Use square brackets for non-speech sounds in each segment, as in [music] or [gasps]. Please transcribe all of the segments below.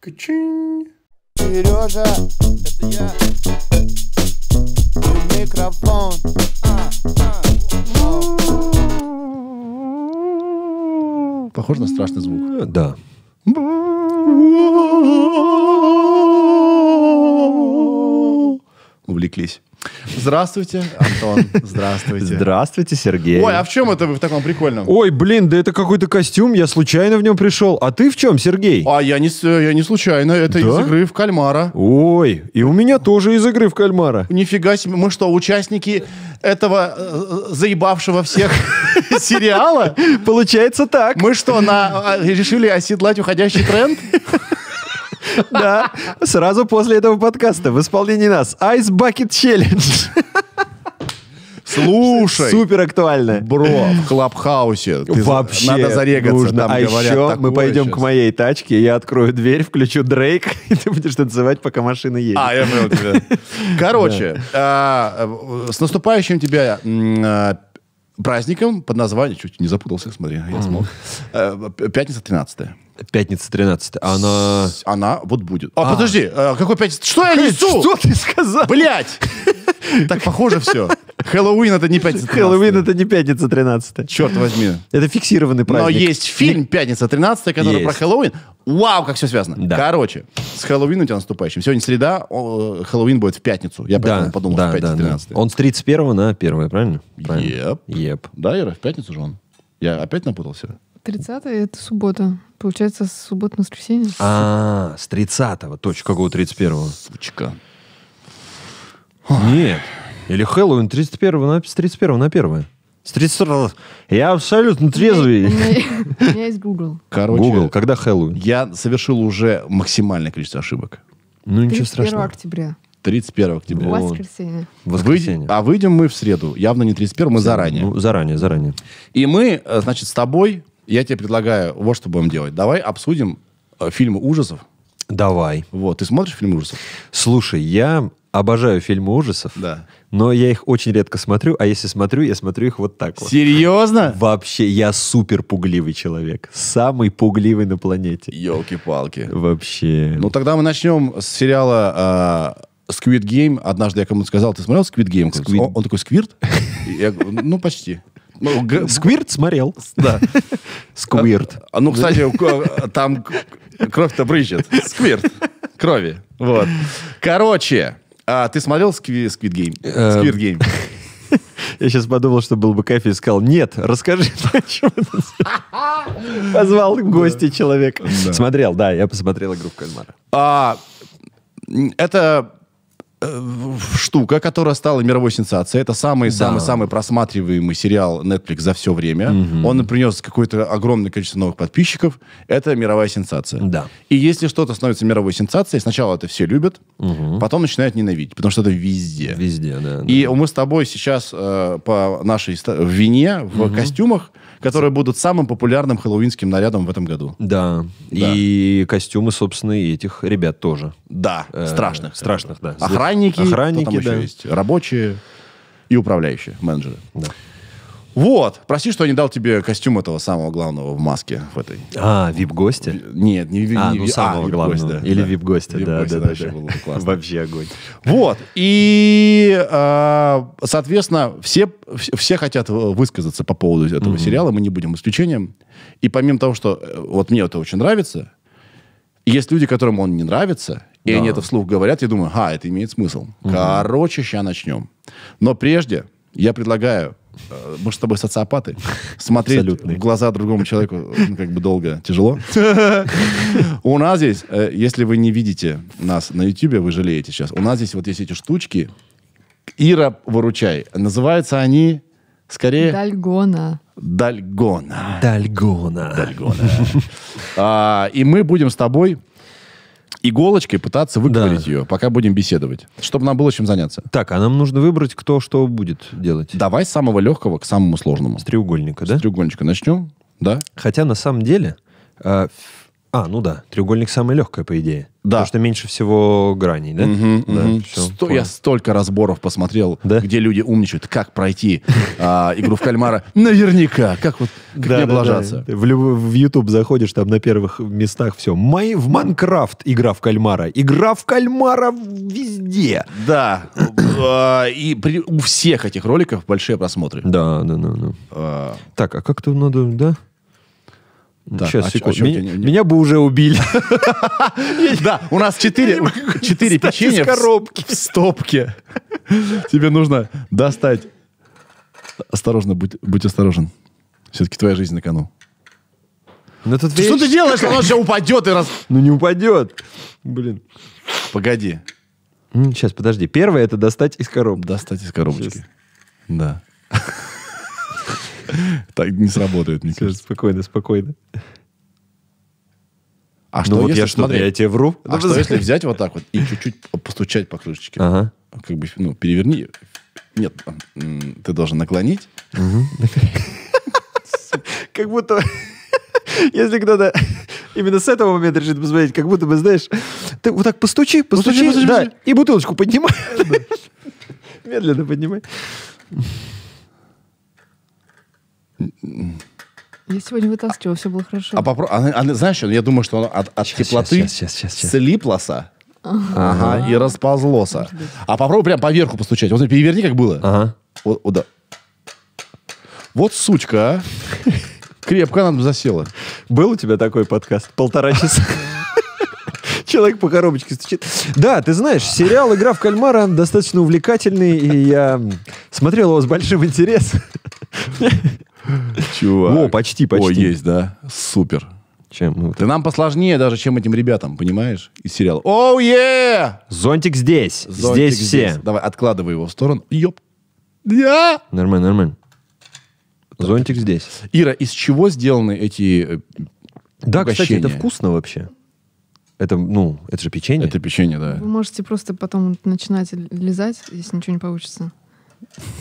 Качинь. Сережа, это я. И микрофон. А, а. Похоже на страшный звук. Э, да. Увлеклись. Здравствуйте, Антон. Здравствуйте. Здравствуйте, Сергей. Ой, а в чем это вы в таком прикольном? Ой, блин, да это какой-то костюм, я случайно в нем пришел. А ты в чем, Сергей? А я не, э, я не случайно, это да? из игры в кальмара. Ой, и у меня тоже из игры в кальмара. Нифига себе, мы что, участники этого э, заебавшего всех [laughs] сериала? Получается так. Мы что, на э, решили оседлать уходящий тренд? [laughs] Да, сразу после этого подкаста в исполнении нас Ice Bucket Challenge. [laughs] Слушай. Супер актуально. Бро, в Клабхаусе. Вообще. Надо зарегаться. Нужно. Там а еще мы пойдем сейчас. к моей тачке, я открою дверь, включу Дрейк, [laughs] и ты будешь танцевать, пока машина едет. А, я понял тебя. Короче, а, э, с наступающим тебя а, праздником под названием... Чуть не запутался, смотри, я смог. Э, пятница 13 Пятница 13 а Она... Она вот будет. А, а. подожди, а, какой пятница? Что я несу? Что ты сказал? Блять! [laughs] Так похоже все. Хэллоуин это не пятница 13. Хэллоуин это не пятница 13. Черт возьми. Это фиксированный праздник. Но есть фильм «Пятница 13», который есть. про Хэллоуин. Вау, как все связано. Да. Короче, с Хэллоуин у тебя наступающим. Сегодня среда, э, Хэллоуин будет в пятницу. Я да, подумал, да, что пятница да, 13. Да. Он с 31 на 1, правильно? Правильно. Еп. Еп. Да, Ира, в пятницу же он. Я опять напутался. 30 это суббота. Получается, с на воскресенье. А, с 30-го. Точно, какого 31-го? Сучка. Нет. Или Хэллоуин 31 на, с 31 на 1. С 31 Я абсолютно трезвый. У меня- [laughs] у меня есть Google. Короче, Google, когда Хэллоуин? я совершил уже максимальное количество ошибок. Ну, ничего 31 страшного. октября. 31 октября. Вот. Воскресенье. Выйдем- Воскресенье. а выйдем мы в среду. Явно не 31, мы заранее. Ну, заранее, заранее. И мы, э, значит, с тобой, я тебе предлагаю, вот что будем делать. Давай обсудим э, фильмы ужасов. Давай. Вот, ты смотришь фильмы ужасов? Слушай, я обожаю фильмы ужасов, да. но я их очень редко смотрю, а если смотрю, я смотрю их вот так вот. Серьезно? Вообще, я супер пугливый человек. Самый пугливый на планете. Елки-палки. Вообще. Ну, тогда мы начнем с сериала э, Squid Game. Однажды я кому-то сказал, ты смотрел Squid Game? Squid... Он, он такой, Сквирт? Я, ну, почти. Ну, [laughs] сквирт смотрел. Да. Сквирт. А, а ну, кстати, там кровь-то брызжет. Сквирт. Крови. Вот. Короче, а ты смотрел Squid Game? Эм. Squid Game. [laughs] Я сейчас подумал, что был бы кайф, и сказал, нет, расскажи, почему [laughs] [laughs] позвал гости человека. Смотрел, да, я посмотрел игру в кальмара. А, это Э, штука, которая стала мировой сенсацией. Это самый-самый-самый да. просматриваемый сериал Netflix за все время. Угу. Он принес какое-то огромное количество новых подписчиков. Это мировая сенсация. Да. И если что-то становится мировой сенсацией, сначала это все любят, угу. потом начинают ненавидеть, потому что это везде. Везде, да. И да. мы с тобой сейчас э, по нашей в вине, в угу. костюмах, которые будут самым популярным хэллоуинским нарядом в этом году. Да. да. И костюмы, собственно, и этих ребят тоже. Да, э, страшных. Э, страшных, да. Охранники, охранники, да. Есть, рабочие и управляющие, менеджеры. Да. Вот, прости, что я не дал тебе костюм этого самого главного в маске в этой. А, вип гости. Нет, не вип А, ну а, самого а, главного. Да, Или да. вип гости, да, да, да. Вообще, было классно. вообще огонь. Вот, и, а, соответственно, все, все хотят э, высказаться по поводу этого mm сериала, мы не будем исключением. И помимо того, что э, вот мне это очень нравится, есть люди, которым он не нравится, и да. они это вслух говорят, я думаю, а, это имеет смысл. Угу. Короче, сейчас начнем. Но прежде я предлагаю Э, мы с тобой социопаты. [laughs] Смотреть Абсолютный. в глаза другому человеку ну, как бы долго тяжело. [laughs] У нас здесь, э, если вы не видите нас на YouTube, вы жалеете сейчас. У нас здесь вот есть эти штучки. Ира, выручай. Называются они скорее... Дальгона. Дальгона. Дальгона. Дальгона. [laughs] А, и мы будем с тобой иголочкой пытаться выговорить да. ее, пока будем беседовать, чтобы нам было чем заняться. Так, а нам нужно выбрать, кто что будет делать. Давай с самого легкого к самому сложному. С треугольника, да? С треугольничка начнем, да? Хотя на самом деле... Э, а, ну да, треугольник самый легкий по идее. Да. Потому что меньше всего граней, да? Угу, да угу. Все, Сто, я столько разборов посмотрел, да? где люди умничают, как пройти а, игру в кальмара. Наверняка. Как вот как да, не облажаться. Да, да. В, в YouTube заходишь, там на первых местах все. Май, в Майнкрафт игра в кальмара. Игра в кальмара везде. Да. А, и при, у всех этих роликов большие просмотры. Да, да, да. да. А... Так, а как-то надо, да? Да. Сейчас, а секунду. а меня, не... меня бы уже убили. [laughs] Да, у нас четыре [laughs] печенья Коробки в стопке. Тебе нужно достать. Осторожно, будь осторожен. Все-таки твоя жизнь на кону. Ну, что ты делаешь? Оно сейчас упадет и раз... Ну не упадет. Блин. Погоди. Сейчас, подожди. Первое это достать из коробки. Достать из коробочки. Да. [laughs] Так не сработает, мне кажется. Спокойно, спокойно. А ну что, ну, вот если, я, смотри, я тебе вру. А ну, что, если взять вот так вот и чуть-чуть постучать по крышечке? Ага. Как бы, ну, переверни. Нет, ты должен наклонить. [laughs] Как будто... [laughs] Если кто-то именно с этого момента решит посмотреть, как будто бы, знаешь, ты вот так постучи, постучи, ну, постучи, постучи да, постучи. и бутылочку поднимай. Медленно поднимай. Я сегодня вытаскивал, все было хорошо. А попро... она, она, знаешь, я думаю, что она от, от сейчас, теплоты сейчас, сейчас, сейчас, слиплоса ага. ага, и расползлоса. А попробуй прям по верху постучать. Вот переверни, как было. Ага. Вот, вот, да. вот сучка, а. Крепко она засела. Был у тебя такой подкаст? Полтора часа. Человек по коробочке стучит. Да, ты знаешь, сериал «Игра в кальмара» достаточно увлекательный, и я смотрел его с большим интересом. [laughs] Чувак. О, почти, почти. О, есть, да? Супер. Чем? Ну, Ты нам посложнее даже, чем этим ребятам, понимаешь? Из сериала. Оу, е! Зонтик здесь. Зонтик здесь все. Давай, откладывай его в сторону. Ёп. Я! Нормально, нормально. Зонтик здесь. Ира, из чего сделаны эти э, Да, кстати, это вкусно вообще. Это, ну, это же печенье. Это печенье, да. Вы можете просто потом начинать лизать, если ничего не получится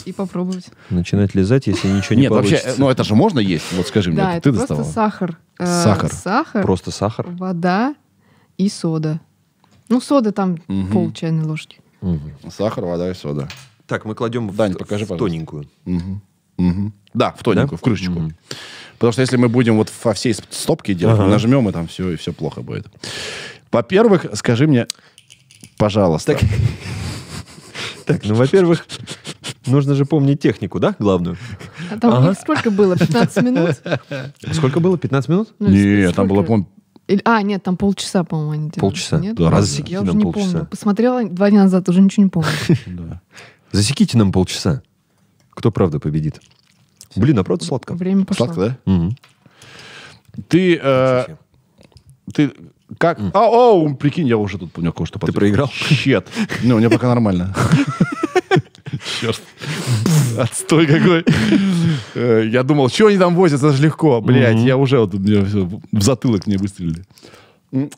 и попробовать. Начинать лизать, если ничего не Нет, получится. вообще, ну это же можно есть, вот скажи мне, Да, это ты просто доставала. сахар. Э, сахар. Сахар, Просто сахар. вода и сода. Ну, сода там Мгм. пол чайной ложки. Сахар, вода и сода. Так, мы кладем в- Дань, в, покажи, пожалуйста. тоненькую. Мгм. Мгм. Да, в тоненькую, Да? в крышечку. Потому что если мы будем вот во всей стопке делать, Ага. нажмем, и там все, и все плохо будет. Во-первых, скажи мне, пожалуйста, Так, так, ну, во-первых, нужно же помнить технику, да, главную? А там ага. сколько было? 15 минут? Сколько было? 15 минут? Ну, Нет, там было, по или, а, нет, там полчаса, по-моему, они делали. Полчаса? Нет? Да, раз засеки Я уже не полчаса. помню. Посмотрела два дня назад, уже ничего не помню. [laughs] Засеките нам полчаса. Кто правда победит? Блин, а правда сладко. Время пошло. Сладко, да? Ты... Э, ты как? А, о, прикинь, я уже тут у меня кое-что Ты проиграл? Щет. Ну, у меня пока нормально. Черт. [laughs] Отстой какой. Э, я думал, что они там возят, это же легко. Блять, я уже вот мне в затылок мне выстрелили.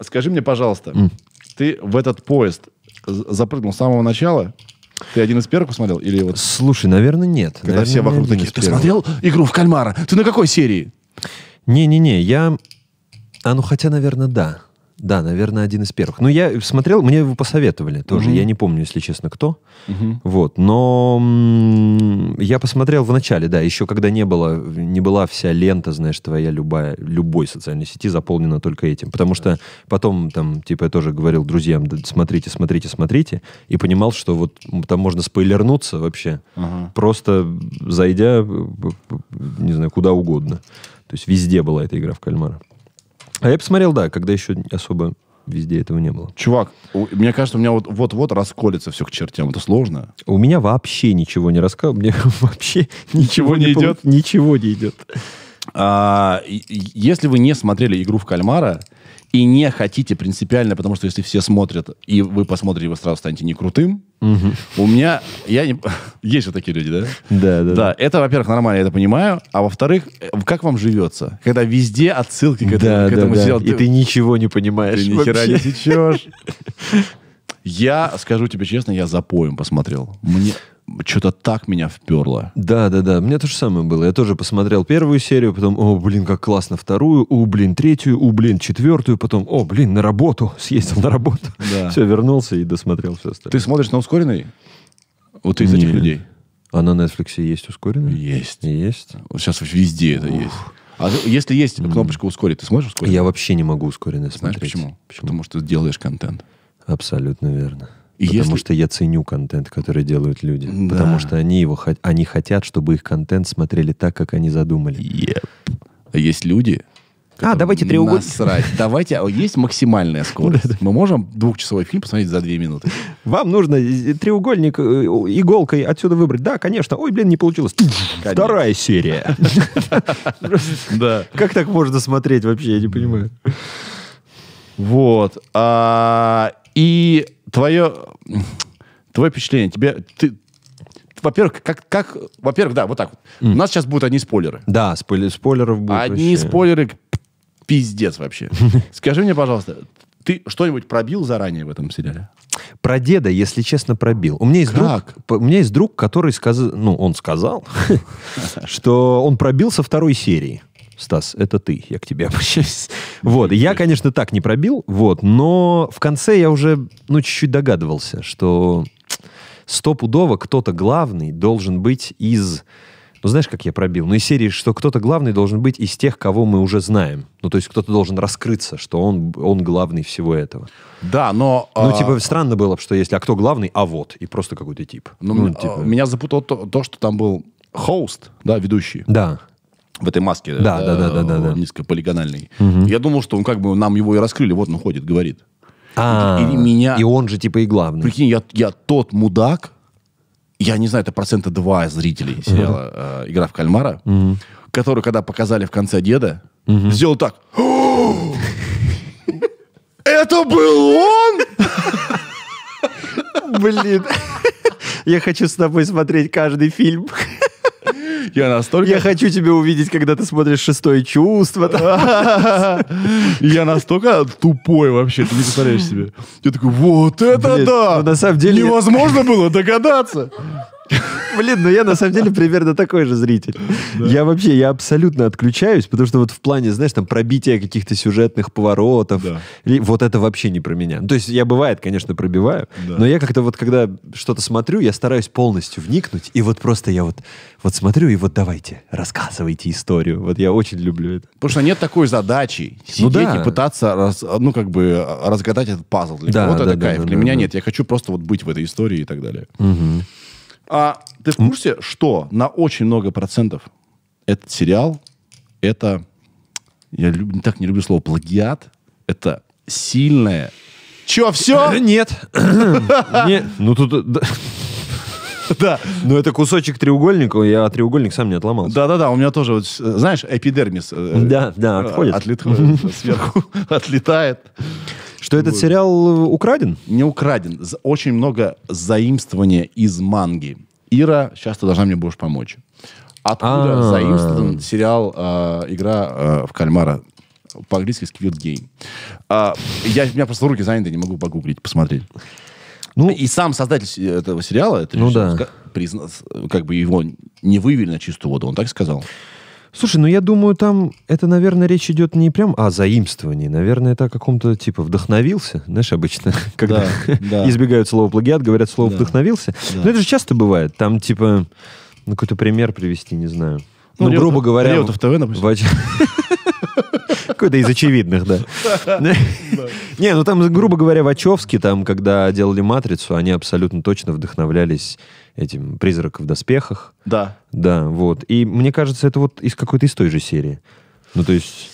Скажи мне, пожалуйста, ты в этот поезд запрыгнул с самого начала? Ты один из первых посмотрел? Или вот... Слушай, наверное, нет. Когда наверное, все вокруг такие, ты смотрел «Игру в кальмара»? Ты на какой серии? Не-не-не, я... А ну хотя, наверное, да. Да, наверное, один из первых. Ну, я смотрел, мне его посоветовали тоже. Угу. Я не помню, если честно, кто. Угу. Вот, но я посмотрел в начале, да, еще когда не было, не была вся лента, знаешь, твоя любая, любой социальной сети заполнена только этим. Потому что потом, там, типа, я тоже говорил друзьям, да, смотрите, смотрите, смотрите, и понимал, что вот там можно спойлернуться вообще, угу. просто зайдя, э, э, э, не знаю, куда угодно. То есть везде была эта игра в кальмара. А я посмотрел, да, когда еще особо везде этого не было. Чувак, у, мне кажется, у меня вот, вот-вот расколется все к чертям. Это сложно. У меня вообще ничего не раскол, Мне [laughs] вообще ничего, не, идет. Ничего не идет. А, если вы не смотрели игру в кальмара, и не хотите принципиально, потому что если все смотрят, и вы посмотрите, вы сразу станете не крутым. Угу. У меня... Я не... [laughs] Есть же такие люди, да? Да, да. Да, это, во-первых, нормально, я это понимаю. А во-вторых, э, как вам живется? Когда везде отсылки к этому, да, к этому да, сел, И ты ничего не понимаешь Ты ни хера не сечешь. [laughs] Я скажу тебе честно, я за поем посмотрел. Мне что-то так меня вперло. Да, да, да. Мне меня то же самое было. Я тоже посмотрел первую серию, потом, о, блин, как классно, вторую, о, блин, третью, о, блин, четвертую, потом, о, блин, на работу, [laughs] съездил на работу. Да. Все, вернулся и досмотрел все остальное. Ты смотришь на ускоренный? Вот ты из этих людей. А на Netflix есть ускоренный? Есть. Есть? Сейчас везде это есть. А если есть кнопочка ускорить, ты сможешь ускорить? Я вообще не могу ускоренный смотреть. Знаешь почему? почему? Потому что делаешь контент. Абсолютно верно потому если... что я ценю контент, который делают люди. Да. Потому что они, его, они хотят, чтобы их контент смотрели так, как они задумали. Yep. А есть люди, а, давайте треугольник. Насрать. Давайте, а есть максимальная скорость. Мы можем двухчасовой фильм посмотреть за две минуты. Вам нужно э, э, треугольник э, иголкой отсюда выбрать. Да, конечно. Ой, блин, не получилось. Вторая серия. [laughs] Да. Как так можно смотреть вообще, я не понимаю. Вот. А, и твое, твое впечатление, тебе, ты, во-первых, как, как, во-первых, да, вот так вот. Mm. У нас сейчас будут одни спойлеры. Да, спойлер, спойлеров будут. Одни вообще. спойлеры, пиздец вообще. [laughs] Скажи мне, пожалуйста, ты что-нибудь пробил заранее в этом сериале? Про деда, если честно, пробил. У меня есть друг, у меня есть друг, который сказал, ну, он сказал, [laughs] что он пробил со второй серии. Стас, это ты, я к тебе [laughs] обращаюсь. [laughs] Вот, я, конечно, так не пробил, вот, но в конце я уже, ну, чуть-чуть догадывался, что стопудово кто-то главный должен быть из... Ну, знаешь, как я пробил? Ну, из серии, что кто-то главный должен быть из тех, кого мы уже знаем. Ну, то есть кто-то должен раскрыться, что он, он главный всего этого. Да, но... Ну, а, типа, а... странно было бы, что если, а кто главный, а вот, и просто какой-то тип. Ну, ну а, типа... меня запутало то, то, что там был хост, да, ведущий. Да в этой маске да, да, да, да, да, э, да. низкополигональной. Угу. Я думал, что он как бы нам его и раскрыли, вот он ходит, говорит. А, и, меня... И он же типа и главный. Прикинь, я, я тот мудак, я не знаю, это процента два зрителей сериала э, «Игра в кальмара», угу. который, когда показали в конце деда, угу. сделал так. Это был он? Блин, я хочу с тобой смотреть каждый фильм. Я настолько... Я хочу тебя увидеть, когда ты смотришь «Шестое чувство». [laughs] Я настолько тупой вообще, ты не представляешь себе. Я такой, вот это да! Ну, на самом деле... Невозможно было догадаться! Блин, ну я на самом деле примерно такой же зритель. Я вообще, я абсолютно отключаюсь, потому что вот в плане, знаешь, там пробития каких-то сюжетных поворотов, вот это вообще не про меня. то есть я бывает, конечно, пробиваю, но я как-то вот когда что-то смотрю, я стараюсь полностью вникнуть, и вот просто я вот, вот смотрю, и вот давайте, рассказывайте историю. Вот я очень люблю это. Потому что нет такой задачи ну сидеть и пытаться, ну, как бы разгадать этот пазл. Для кого-то да, это кайф, для меня нет. Я хочу просто вот быть в этой истории и так далее. А ты в курсе, что на очень много процентов этот сериал, это, я люб, так не люблю слово плагиат, это сильное... Че, все? Э, нет. [laughs] Нет. Ну тут... Э, да. Но ну, это кусочек треугольника, я треугольник сам не отломал. Да-да-да, у меня тоже, вот, э, знаешь, эпидермис. Да, да, отходит. отлетает [laughs] сверху отлетает. Что этот будет. сериал э, украден? Не украден. Очень много заимствования из манги. Ира, сейчас ты должна мне будешь помочь. Откуда А-а-а. заимствован сериал э, «Игра э, в кальмара» по-английски «Squid Game». Э, я, у меня просто руки заняты, не могу погуглить, посмотреть. Ну, и сам создатель этого сериала, это ну, да. призна, как бы его не вывели на чистую воду, он так сказал. Слушай, ну я думаю, там это, наверное, речь идет не прям о заимствовании, наверное, это о каком-то типа вдохновился, знаешь, обычно, [laughs] когда да, [laughs] избегают слова плагиат, говорят слово да, вдохновился. Да. Но это же часто бывает, там типа, ну какой-то пример привести, не знаю. Ну, ну Рев... грубо говоря... Реутов ТВ, допустим. Какой-то из очевидных, да. [laughs] Не, ну там, грубо говоря, Вачовски, там, когда делали «Матрицу», они абсолютно точно вдохновлялись этим «Призрак в доспехах». Да. Да, вот. И мне кажется, это вот из какой-то из той же серии. Ну, то есть...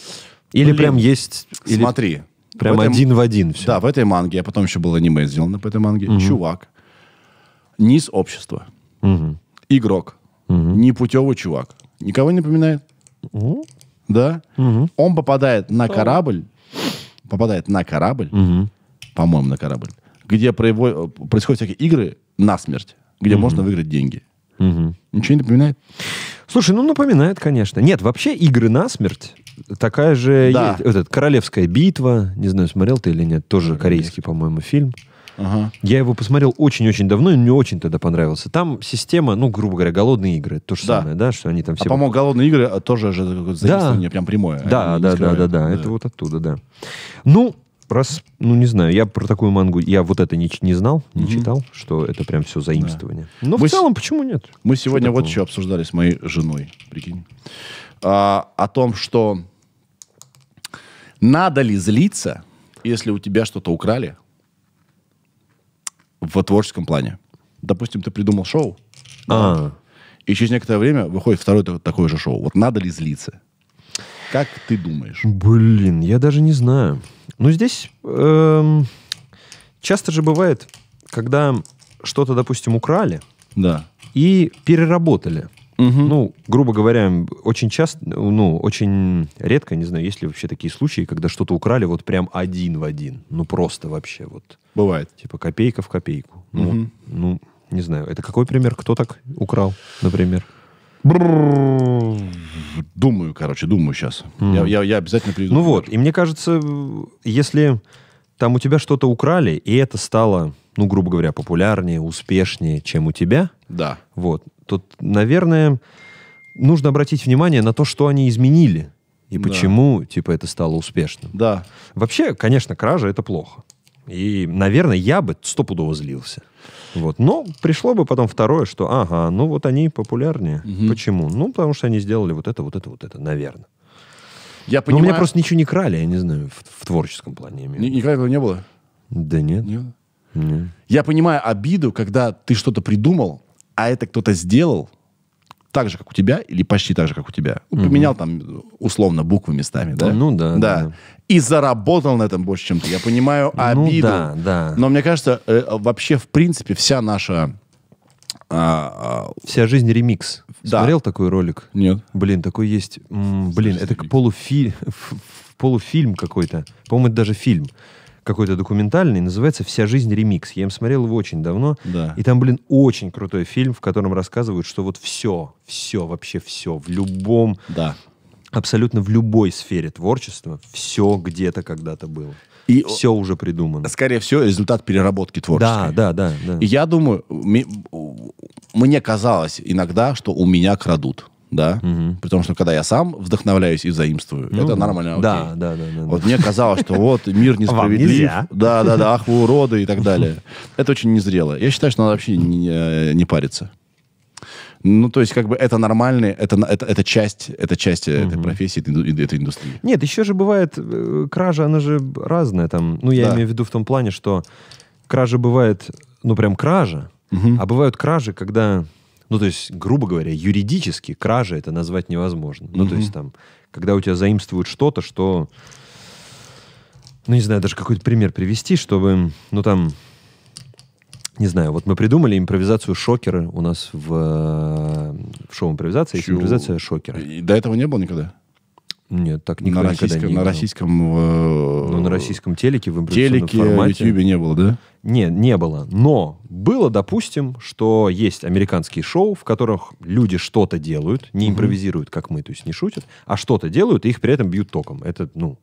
Или Блин. прям есть... Или... Смотри. Прям этой... один в один все. Да, в этой манге, а потом еще было аниме сделано по этой манге. Угу. Чувак. Низ общества. Угу. Игрок. Угу. Непутевый чувак. Никого не напоминает? Угу. Да. Угу. Он попадает на корабль. Попадает на корабль. Угу. По-моему, на корабль. Где происходят всякие игры на смерть где угу. можно выиграть деньги. Угу. Ничего не напоминает? Слушай, ну напоминает, конечно. Нет, вообще игры на смерть такая же да. есть. Вот эта королевская битва, не знаю, смотрел ты или нет, тоже корейский, по-моему, фильм. Ага. Я его посмотрел очень-очень давно, и мне очень тогда понравился. Там система, ну, грубо говоря, голодные игры. То же да. самое, да, что они там а, все... А, по-моему, голодные игры тоже же какое-то да. прям прямое. Да, да, да, да, да, да, это вот оттуда, да. Ну, Раз, ну не знаю, я про такую мангу, я вот это не, не знал, не mm читал, что это прям все заимствование. Да. Ну, Но мы в целом, с... почему нет? Мы сегодня что вот еще обсуждали с моей женой, прикинь, а, о том, что надо ли злиться, если у тебя что-то украли в творческом плане. Допустим, ты придумал шоу, а -а -а. и через некоторое время выходит второе такое же шоу. Вот надо ли злиться? Как ты думаешь? Блин, я даже не знаю. Ну, здесь эм, часто же бывает, когда что-то, допустим, украли да. и переработали. Угу. Ну, грубо говоря, очень часто, ну, очень редко, не знаю, есть ли вообще такие случаи, когда что-то украли вот прям один в один. Ну, просто вообще вот. Бывает. Типа копейка в копейку. Ну, угу. ну не знаю. Это какой пример? Кто так украл, например? Думаю, короче, думаю сейчас. Mm. Я, я, я обязательно приду. Ну вот, и мне кажется, если там у тебя что-то украли, и это стало, ну, грубо говоря, популярнее, успешнее, чем у тебя, да. вот, то, наверное, нужно обратить внимание на то, что они изменили. И да. почему, типа, это стало успешным. Да. Вообще, конечно, кража — это плохо. И, наверное, я бы стопудово злился. Вот. Но пришло бы потом второе, что, ага, ну вот они популярнее. Угу. Почему? Ну, потому что они сделали вот это, вот это, вот это, наверное. Я понимаю... Но у меня просто ничего не крали, я не знаю, в, в творческом плане. Не, не этого не было? Да нет. Нет. нет. Я понимаю обиду, когда ты что-то придумал, а это кто-то сделал, так же, как у тебя, или почти так же, как у тебя. Угу. Поменял там условно буквы местами, да? Ну да. Да. да. И заработал на этом больше, чем ты. Я понимаю ну обиду. Ну, да, да. Но мне кажется, э, вообще, в принципе, вся наша... А, а... Вся жизнь ремикс. Да. Смотрел такой ролик? Нет. Блин, такой есть. М, блин, это полуфи... полуфильм какой-то. По-моему, это даже фильм какой-то документальный, называется «Вся жизнь ремикс». Я им смотрел его очень давно. Да. И там, блин, очень крутой фильм, в котором рассказывают, что вот все, все, вообще все, в любом... Да. Абсолютно в любой сфере творчества все где-то когда-то было. И все уже придумано. Скорее всего, результат переработки творческой. Да, да, да. да. И я думаю, мне казалось иногда, что у меня крадут да, угу. при том, что когда я сам вдохновляюсь и заимствую, ну, это нормально, окей. Да, да, да, да. Вот да. мне казалось, что вот мир [laughs] несправедлив, да, да, да, ах вы уроды и так [laughs] далее. Это очень незрело. Я считаю, что надо вообще не, э, не париться. Ну, то есть, как бы это нормальный, это, это, это часть, это часть угу. этой профессии, этой, этой индустрии. Нет, еще же бывает, э, кража, она же разная там. Ну, я да. имею в виду в том плане, что кража бывает, ну, прям кража, угу. а бывают кражи, когда ну, то есть, грубо говоря, юридически кража это назвать невозможно. Ну, угу. то есть, там, когда у тебя заимствуют что-то, что... Ну, не знаю, даже какой-то пример привести, чтобы, ну, там, не знаю, вот мы придумали импровизацию шокера у нас в, э, в шоу импровизации, Чу... импровизация шокера. И до этого не было никогда? Нет, так никто на российском, не на российском, э, Но ну, на российском телеке в телеке, формате. YouTube не было, да? Нет, не было. Но было, допустим, что есть американские шоу, в которых люди что-то делают, не импровизируют, как мы, то есть не шутят, а что-то делают, и их при этом бьют током. Это, ну,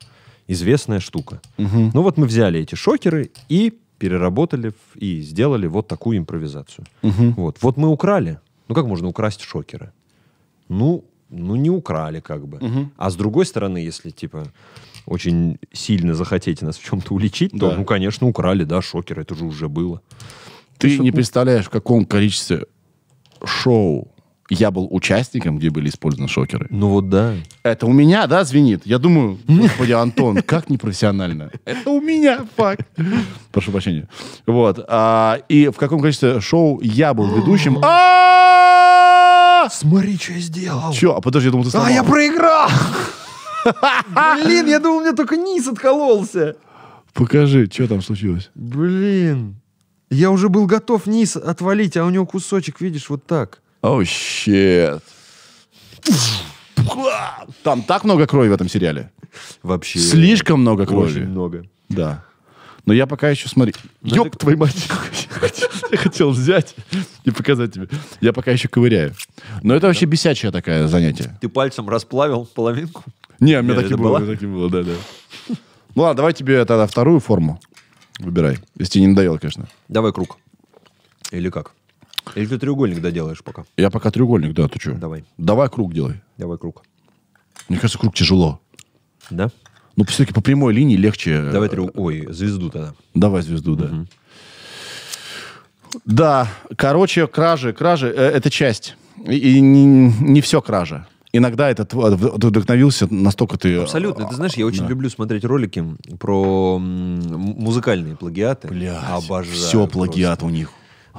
известная штука. Угу. Ну вот мы взяли эти шокеры и переработали и сделали вот такую импровизацию. Угу. Вот. вот мы украли. Ну как можно украсть шокеры? Ну, ну, не украли как бы. Угу. А с другой стороны, если, типа, очень сильно захотите нас в чем-то уличить, да. то, ну, конечно, украли, да, шокер, это же уже было. Ты, Ты не представляешь, в каком количестве шоу я был участником, где были использованы шокеры. Ну вот да. Это у меня, да, звенит? Я думаю, господи, Антон, как непрофессионально. Это у меня, факт. Прошу прощения. Вот. А, и в каком количестве шоу я был ведущим? [gasps] Смотри, что я сделал. Че? А подожди, я думал, ты сломал. А, я проиграл! [laughs] Блин, я думал, у меня только низ откололся. Покажи, что там случилось. Блин. Я уже был готов низ отвалить, а у него кусочек, видишь, вот так. О, щет. Там так много крови в этом сериале. Вообще. Слишком много крови. Очень много. Да. Но я пока еще смотри. Ёб ты... твою мать! [laughs] Я хотел взять и показать тебе. Я пока еще ковыряю. Но это вообще бесячая такая занятие. Ты пальцем расплавил половинку? Не, у меня так и было. Так и было, да, да. Ну ладно, давай тебе тогда вторую форму. Выбирай. Если тебе не надоело, конечно. Давай круг. Или как? Или ты треугольник доделаешь пока? Я пока треугольник, да, ты что? Давай. Давай круг делай. Давай круг. Мне кажется, круг тяжело. Да? Ну, все-таки по прямой линии легче. Э, Давай трю... Ой, звезду тогда. Давай звезду, да. Угу. Да, короче, кражи, кражи э, это часть. И, и не, не все кража. Иногда это ты э, вдохновился, настолько ты... Абсолютно. Ты а, знаешь, я очень да. люблю смотреть ролики про музыкальные плагиаты. Блядь, Обожаю. Все плагиат просто. у них.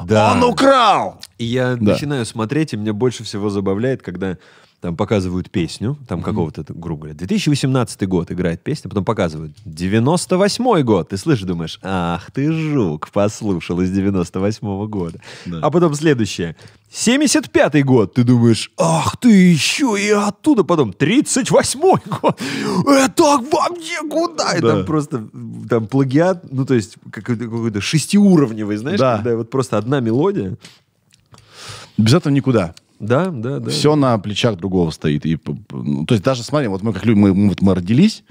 Да. Он украл! И я да. начинаю смотреть, и меня больше всего забавляет, когда там показывают песню, там какого-то, грубо говоря, 2018 год играет песня, потом показывают 98 год, ты слышишь, думаешь, ах ты жук, послушал из 98 -го года. Да. А потом следующее, 75 год, ты думаешь, ах ты еще и оттуда, потом 38 год, это вообще куда? И да. там просто, там плагиат, ну то есть какой-то, какой шестиуровневый, знаешь, да. когда вот просто одна мелодия. Без этого никуда. Да, да, да. Все на плечах другого стоит. И, ну, то есть даже, смотри, вот мы как люди, мы, мы, мы родились,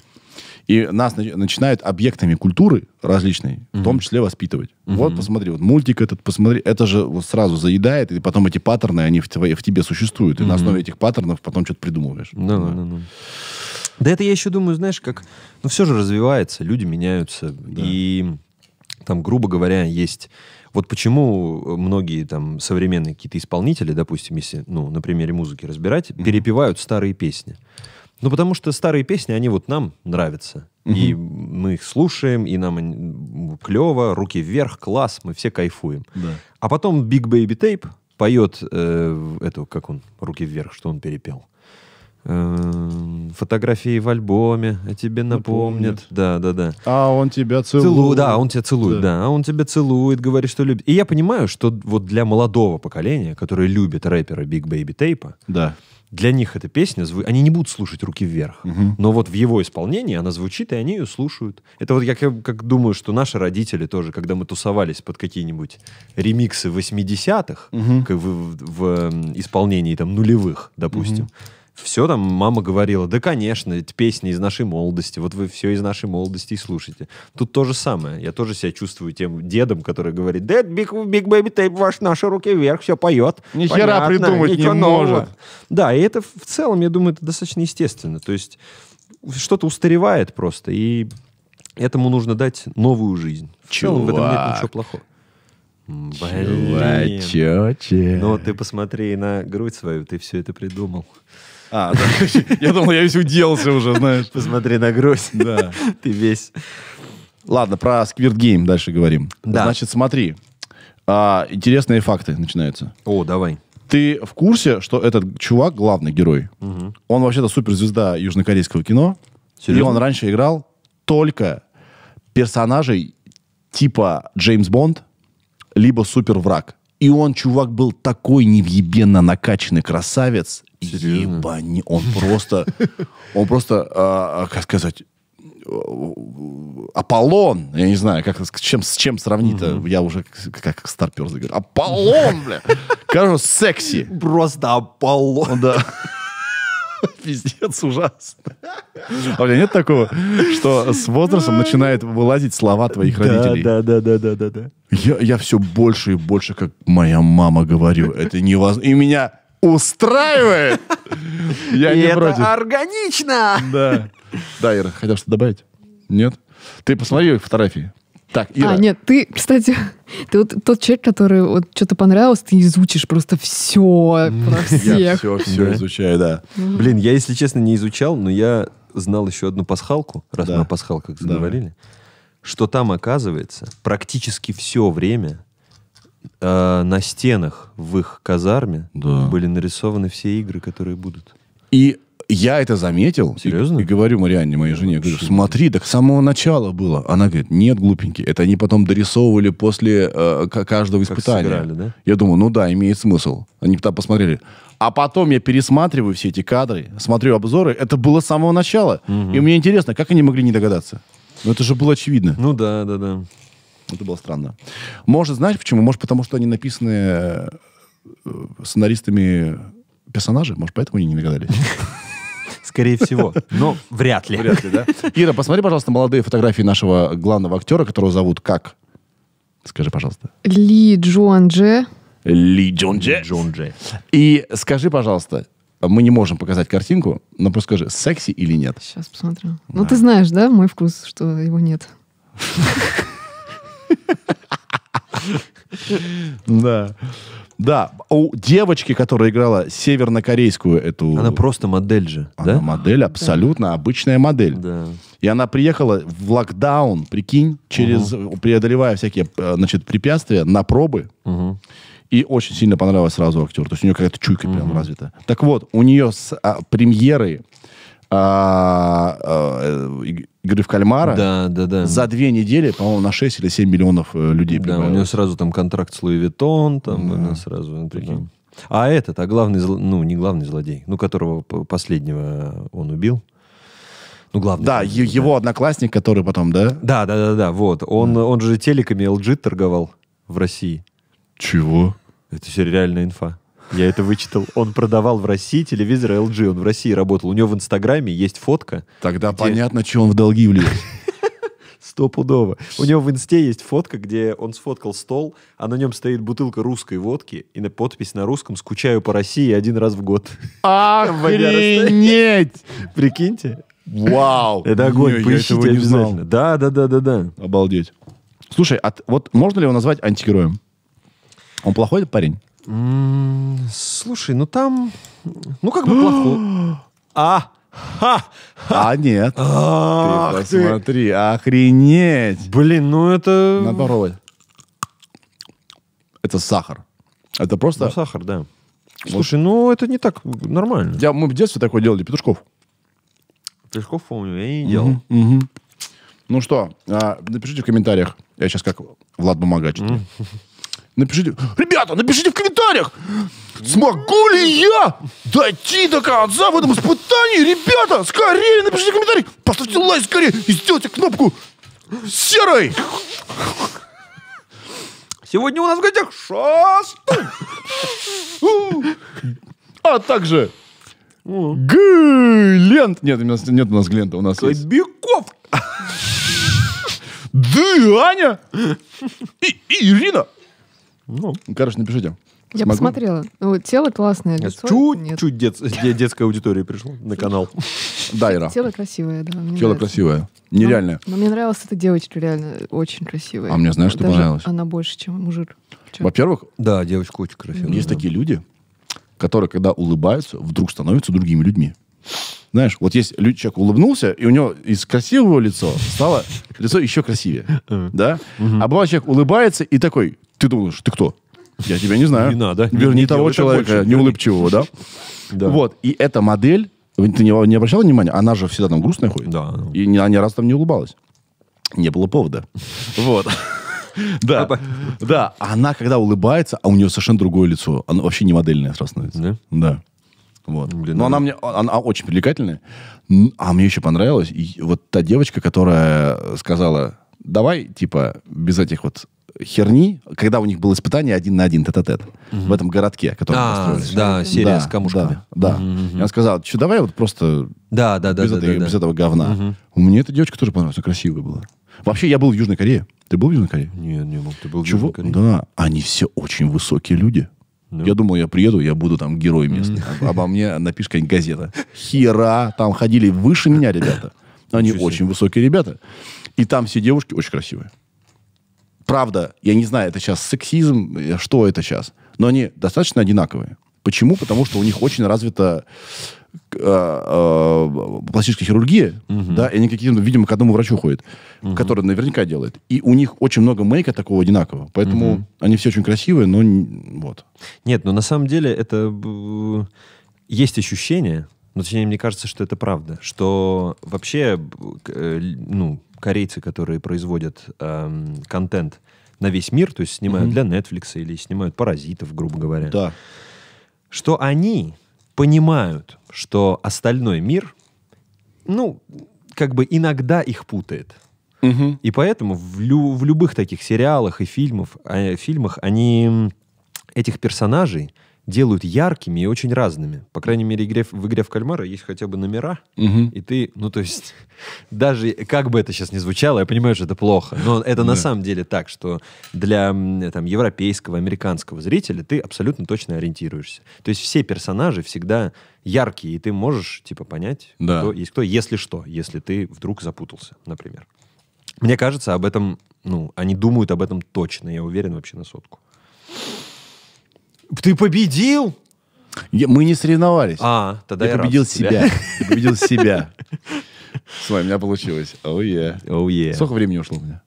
и нас начинают объектами культуры различной, mm-hmm. в том числе воспитывать. Mm-hmm. Вот посмотри, вот мультик этот, посмотри, это же вот сразу заедает, и потом эти паттерны, они в, твоей, в тебе существуют, и mm-hmm. на основе этих паттернов потом что-то придумываешь. Да, да, да. да. Да это я еще думаю, знаешь, как... Ну все же развивается, люди меняются, да. и там, грубо говоря, есть вот почему э, многие там современные какие-то исполнители, допустим, если, ну, на примере музыки разбирать, mm-hmm. перепевают старые песни. Ну, потому что старые песни, они вот нам нравятся. Mm-hmm. И мы их слушаем, и нам клево, руки вверх, класс, мы все кайфуем. Да. А потом Big Baby Tape поет э, эту, как он, руки вверх, что он перепел. Эм, фотографии в альбоме о тебе ну, напомнят. напомнят. Да, да, да. А он тебя целует. Целу... Да, он тебя целует, да. да. А он тебя целует, говорит, что любит. И я понимаю, что вот для молодого поколения, которое любит рэпера Big Baby Tape, да. для них эта песня, зв... они не будут слушать «Руки вверх», угу. но вот в его исполнении она звучит, и они ее слушают. Это вот я как, как думаю, что наши родители тоже, когда мы тусовались под какие-нибудь ремиксы 80-х угу. в, в, в эм, исполнении там нулевых, допустим, угу все там мама говорила, да, конечно, эти песни из нашей молодости, вот вы все из нашей молодости и слушаете. Тут то же самое. Я тоже себя чувствую тем дедом, который говорит, да, Биг, Биг Бэби Тейп, ваш наши руки вверх, все поет. Ни хера придумать не может. Да, и это в целом, я думаю, это достаточно естественно. То есть что-то устаревает просто, и этому нужно дать новую жизнь. В Чувак. целом в этом нет ничего плохого. Блин. Чувачоче. Ну, ты посмотри на грудь свою, ты все это придумал. А, да. Я думал, я весь уделся уже, знаешь. Посмотри на грудь. Да. Ты весь... Ладно, про Squirt Game дальше говорим. Да. Значит, смотри. А, интересные факты начинаются. О, давай. Ты в курсе, что этот чувак, главный герой, угу. он вообще-то суперзвезда южнокорейского кино. Серьезно? И он раньше играл только персонажей типа Джеймс Бонд, либо супервраг. И он, чувак, был такой невъебенно накачанный красавец. Серьезно? Ебани. Он просто... Он просто, а, а, как сказать... Аполлон, я не знаю, как, с, чем, с чем сравнить-то, угу. я уже как, как старпер заговорил. Аполлон, бля! Кажется, секси. Просто Аполлон. Да. [laughs] Пиздец, ужасно. А у меня нет такого, что с возрастом начинает вылазить слова твоих родителей? Да, да, да, да, да, да. Я, я все больше и больше, как моя мама говорю. Это невозможно. И меня устраивает. [laughs] Я не против. это органично. Да. Да, Ира, хотел что добавить? Нет? Ты посмотри фотографии. Так, Ира. А, нет, ты, кстати, [laughs] ты вот тот человек, который вот что-то понравилось, ты изучишь просто все про всех. Я все, все изучаю, да. Ну. Блин, я, если честно, не изучал, но я знал еще одну пасхалку, раз мы о пасхалках заговорили, что там, оказывается, практически все время э, на стенах в их казарме были нарисованы все игры, которые будут. И я это заметил. Серьезно? И, и говорю Марианне, моей жене, говорю, смотри, так с самого начала было. Она говорит, нет, глупенький, это они потом дорисовывали после э, каждого испытания. Как сыграли, да? Я думаю, ну да, имеет смысл. Они там посмотрели. А потом я пересматриваю все эти кадры, смотрю обзоры. Это было с самого начала. Угу. И мне интересно, как они могли не догадаться? Ну это же было очевидно. Ну да, да, да. Это было странно. Может, знаешь почему? Может, потому что они написаны э, сценаристами персонажи? Может, поэтому они не догадались? [laughs] Скорее всего. Но вряд ли. Вряд ли, да? Ира, посмотри, пожалуйста, молодые фотографии нашего главного актера, которого зовут как? Скажи, пожалуйста. Ли Джон Дже. Ли Джон Дже. Джон Дже. И скажи, пожалуйста, мы не можем показать картинку, но просто скажи, секси или нет? Сейчас посмотрю. Ну, да. Ну, ты знаешь, да, мой вкус, что его нет. [laughs] Да. Да, у девочки, которая играла севернокорейскую эту... Она просто модель же, она да? модель, абсолютно да. обычная модель. Да. И она приехала в локдаун, прикинь, через, угу. преодолевая всякие э, значит, препятствия на пробы. Угу. И очень сильно понравилась сразу актер. То есть у нее какая-то чуйка угу. прям развита. Так вот, у нее с а, премьеры а, а, э, игры в кальмара. Да, да, да. За две недели, по-моему, на 6 или 7 миллионов э, людей Да, у него сразу там контракт с Луи Виттон, там да. сразу, ну, прикинь. А этот, а главный, ну, не главный злодей, ну, которого последнего он убил, ну, главный. Да, конечно, его да. одноклассник, который потом, да? Да, да, да, да, вот. Он, да. он же телеками LG торговал в России. Чего? Это все реальная инфа. Я это вычитал. Он продавал в России телевизор LG. Он в России работал. У него в Инстаграме есть фотка. Тогда где... понятно, что он в долги влез. [laughs] Стопудово. У него в инсте есть фотка, где он сфоткал стол, а на нем стоит бутылка русской водки и на подпись на русском «Скучаю по России один раз в год». Охренеть! [laughs] Прикиньте. Вау! Это огонь, не, поищите не обязательно. Знал. Да, да, да, да, да. Обалдеть. Слушай, а вот можно ли его назвать антигероем? Он плохой этот парень? Слушай, ну там... Ну как бы [gasps] плохо. А! Ха! А нет. Ах, ты посмотри, ты... охренеть. Блин, ну это... Надо попробовать. Это сахар. Это просто... Ну, сахар, да. Слушай, ну это не так нормально. Я, мы в детстве такое делали, петушков. Петушков помню, я и не делал. Ну что, а, напишите в комментариях. Я сейчас как Влад Бумага [laughs] Напишите, ребята, напишите в комментариях, смогу ли я дойти до конца в этом испытании, ребята, скорее напишите комментарий, поставьте лайк скорее и сделайте кнопку серой. Сегодня у нас в гостях Шастун. А также Глент. Нет, у нас нет у нас Глента, у нас Кобяков. Да, Аня и Ирина. Ну, короче, напишите. Я Смогу? посмотрела. Ну, тело классное, лицо Чуть-чуть дет, [laughs] детская аудитория пришла на канал. Да, Ира. Тело красивое, да. Тело красивое. Нереальное. Но, но мне нравилась эта девочка, реально очень красивая. А мне знаешь, что Даже понравилось? Она больше, чем мужик. Во-первых, да, девочка очень красивая. Есть да. такие люди, которые, когда улыбаются, вдруг становятся другими людьми. Знаешь, вот есть человек улыбнулся, и у него из красивого лица стало лицо еще красивее. Да? А бывает, человек улыбается и такой, ты думаешь, ты кто? Я тебя не знаю. Не надо. Верни того человека, неулыбчивого, да? [laughs] Да. Вот. И эта модель, ты не, не обращала внимания? Она же всегда там грустная ходит. Да. И ни, ни раз там не улыбалась. Не было повода. [laughs] Вот. [laughs] Да, да. Она, когда улыбается, а у нее совершенно другое лицо. Она вообще не модельная сразу становится. Да? Вот. Блин, Но ну она мне, она очень привлекательная. А мне еще понравилась и вот та девочка, которая сказала, давай, типа, без этих вот херни, когда у них было испытание один на один тет-а-тет угу. в этом городке, который а, построили. Да, серия да, с камушками. Да, да. Угу. И сказал, что давай вот просто да, да, да, без, да, этой, да, да. этого говна. Угу. Мне эта девочка тоже понравилась, она красивая была. Вообще, я был в Южной Корее. Ты был в Южной Корее? Нет, не был. Ты был в Чего? Южной Корее? Да, они все очень высокие люди. Да. Ну. Я думал, я приеду, я буду там герой местный. mm Обо мне напишет какая-нибудь газета. Хера, там ходили выше меня ребята. Они очень высокие ребята. И там все девушки очень красивые правда, я не знаю, это сейчас сексизм, э, что это сейчас, но они достаточно одинаковые. Почему? Потому что у них очень развита э, э, пластическая хирургия, угу. да, и они каким-то, видимо, к одному врачу ходят, угу. который наверняка делает. И у них очень много мейка такого одинакового, поэтому угу. они все очень красивые, но вот. Нет, но на самом деле это есть ощущение, но точнее мне кажется, что это правда, что вообще ну корейцы, которые производят э, контент на весь мир, то есть снимают угу. для Netflix или снимают паразитов, грубо говоря. Да. Что они понимают, что остальной мир, ну, как бы иногда их путает. Угу. И поэтому в, лю в любых таких сериалах и фильмах, э, фильмах они этих персонажей делают яркими и очень разными. По крайней мере, игре, в игре в кальмара есть хотя бы номера, угу. и ты, ну то есть, [laughs] даже как бы это сейчас не звучало, я понимаю, что это плохо, но это на самом деле так, что для там, европейского, американского зрителя ты абсолютно точно ориентируешься. То есть все персонажи всегда яркие, и ты можешь типа понять, да. кто есть кто, если что, если ты вдруг запутался, например. Мне кажется, об этом, ну, они думают об этом точно, я уверен вообще на сотку. Ты победил? Мы не соревновались. А, тогда я, я победил себя. [laughs] Я победил себя. С вами у меня получилось. Оу е. Сколько времени ушло у меня?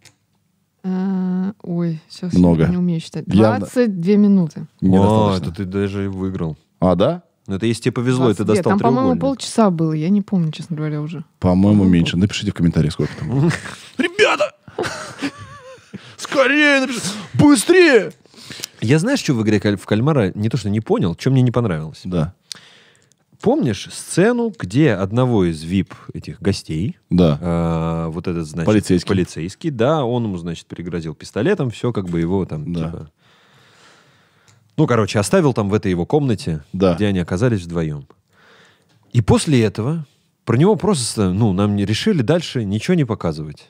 А, ой, сейчас Много. я не умею считать. 22 Явно. минуты. О, это ты даже выиграл. А, да? Ну, это если тебе повезло, и ты достал Там, по-моему, полчаса было, я не помню, честно говоря, уже. По-моему, меньше. Напишите в комментариях, сколько там. [laughs] Ребята! Скорее напишите! Быстрее! Я знаешь, что в игре в кальмара не то что не понял, что мне не понравилось. Да. Помнишь сцену, где одного из VIP этих гостей, да, э, вот этот значит полицейский. полицейский, да, он ему значит перегрозил пистолетом, все как бы его там да. типа, ну короче оставил там в этой его комнате, да. где они оказались вдвоем. И после этого про него просто, ну, нам не решили дальше ничего не показывать.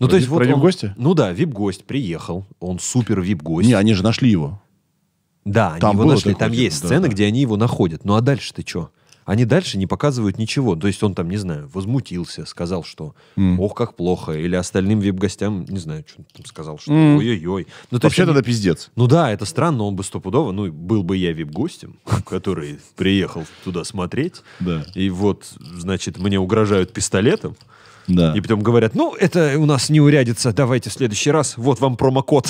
Ну, про, то есть про вот вип гостя? ну да, вип-гость приехал. Он супер вип-гость. Не, они же нашли его. Да, там они его нашли. Там есть да, сцена, да. где они его находят. Ну а дальше ты что? Они дальше не показывают ничего. То есть он там, не знаю, возмутился, сказал, что mm. ох, как плохо. Или остальным вип-гостям, не знаю, что он там сказал, что mm. ой-ой-ой. Ну, Вообще они... тогда пиздец. Ну да, это странно, он бы стопудово, ну, был бы я вип-гостем, [laughs] который приехал туда смотреть. Да. И вот, значит, мне угрожают пистолетом. Да. И потом говорят, ну, это у нас не урядится, давайте в следующий раз, вот вам промокод.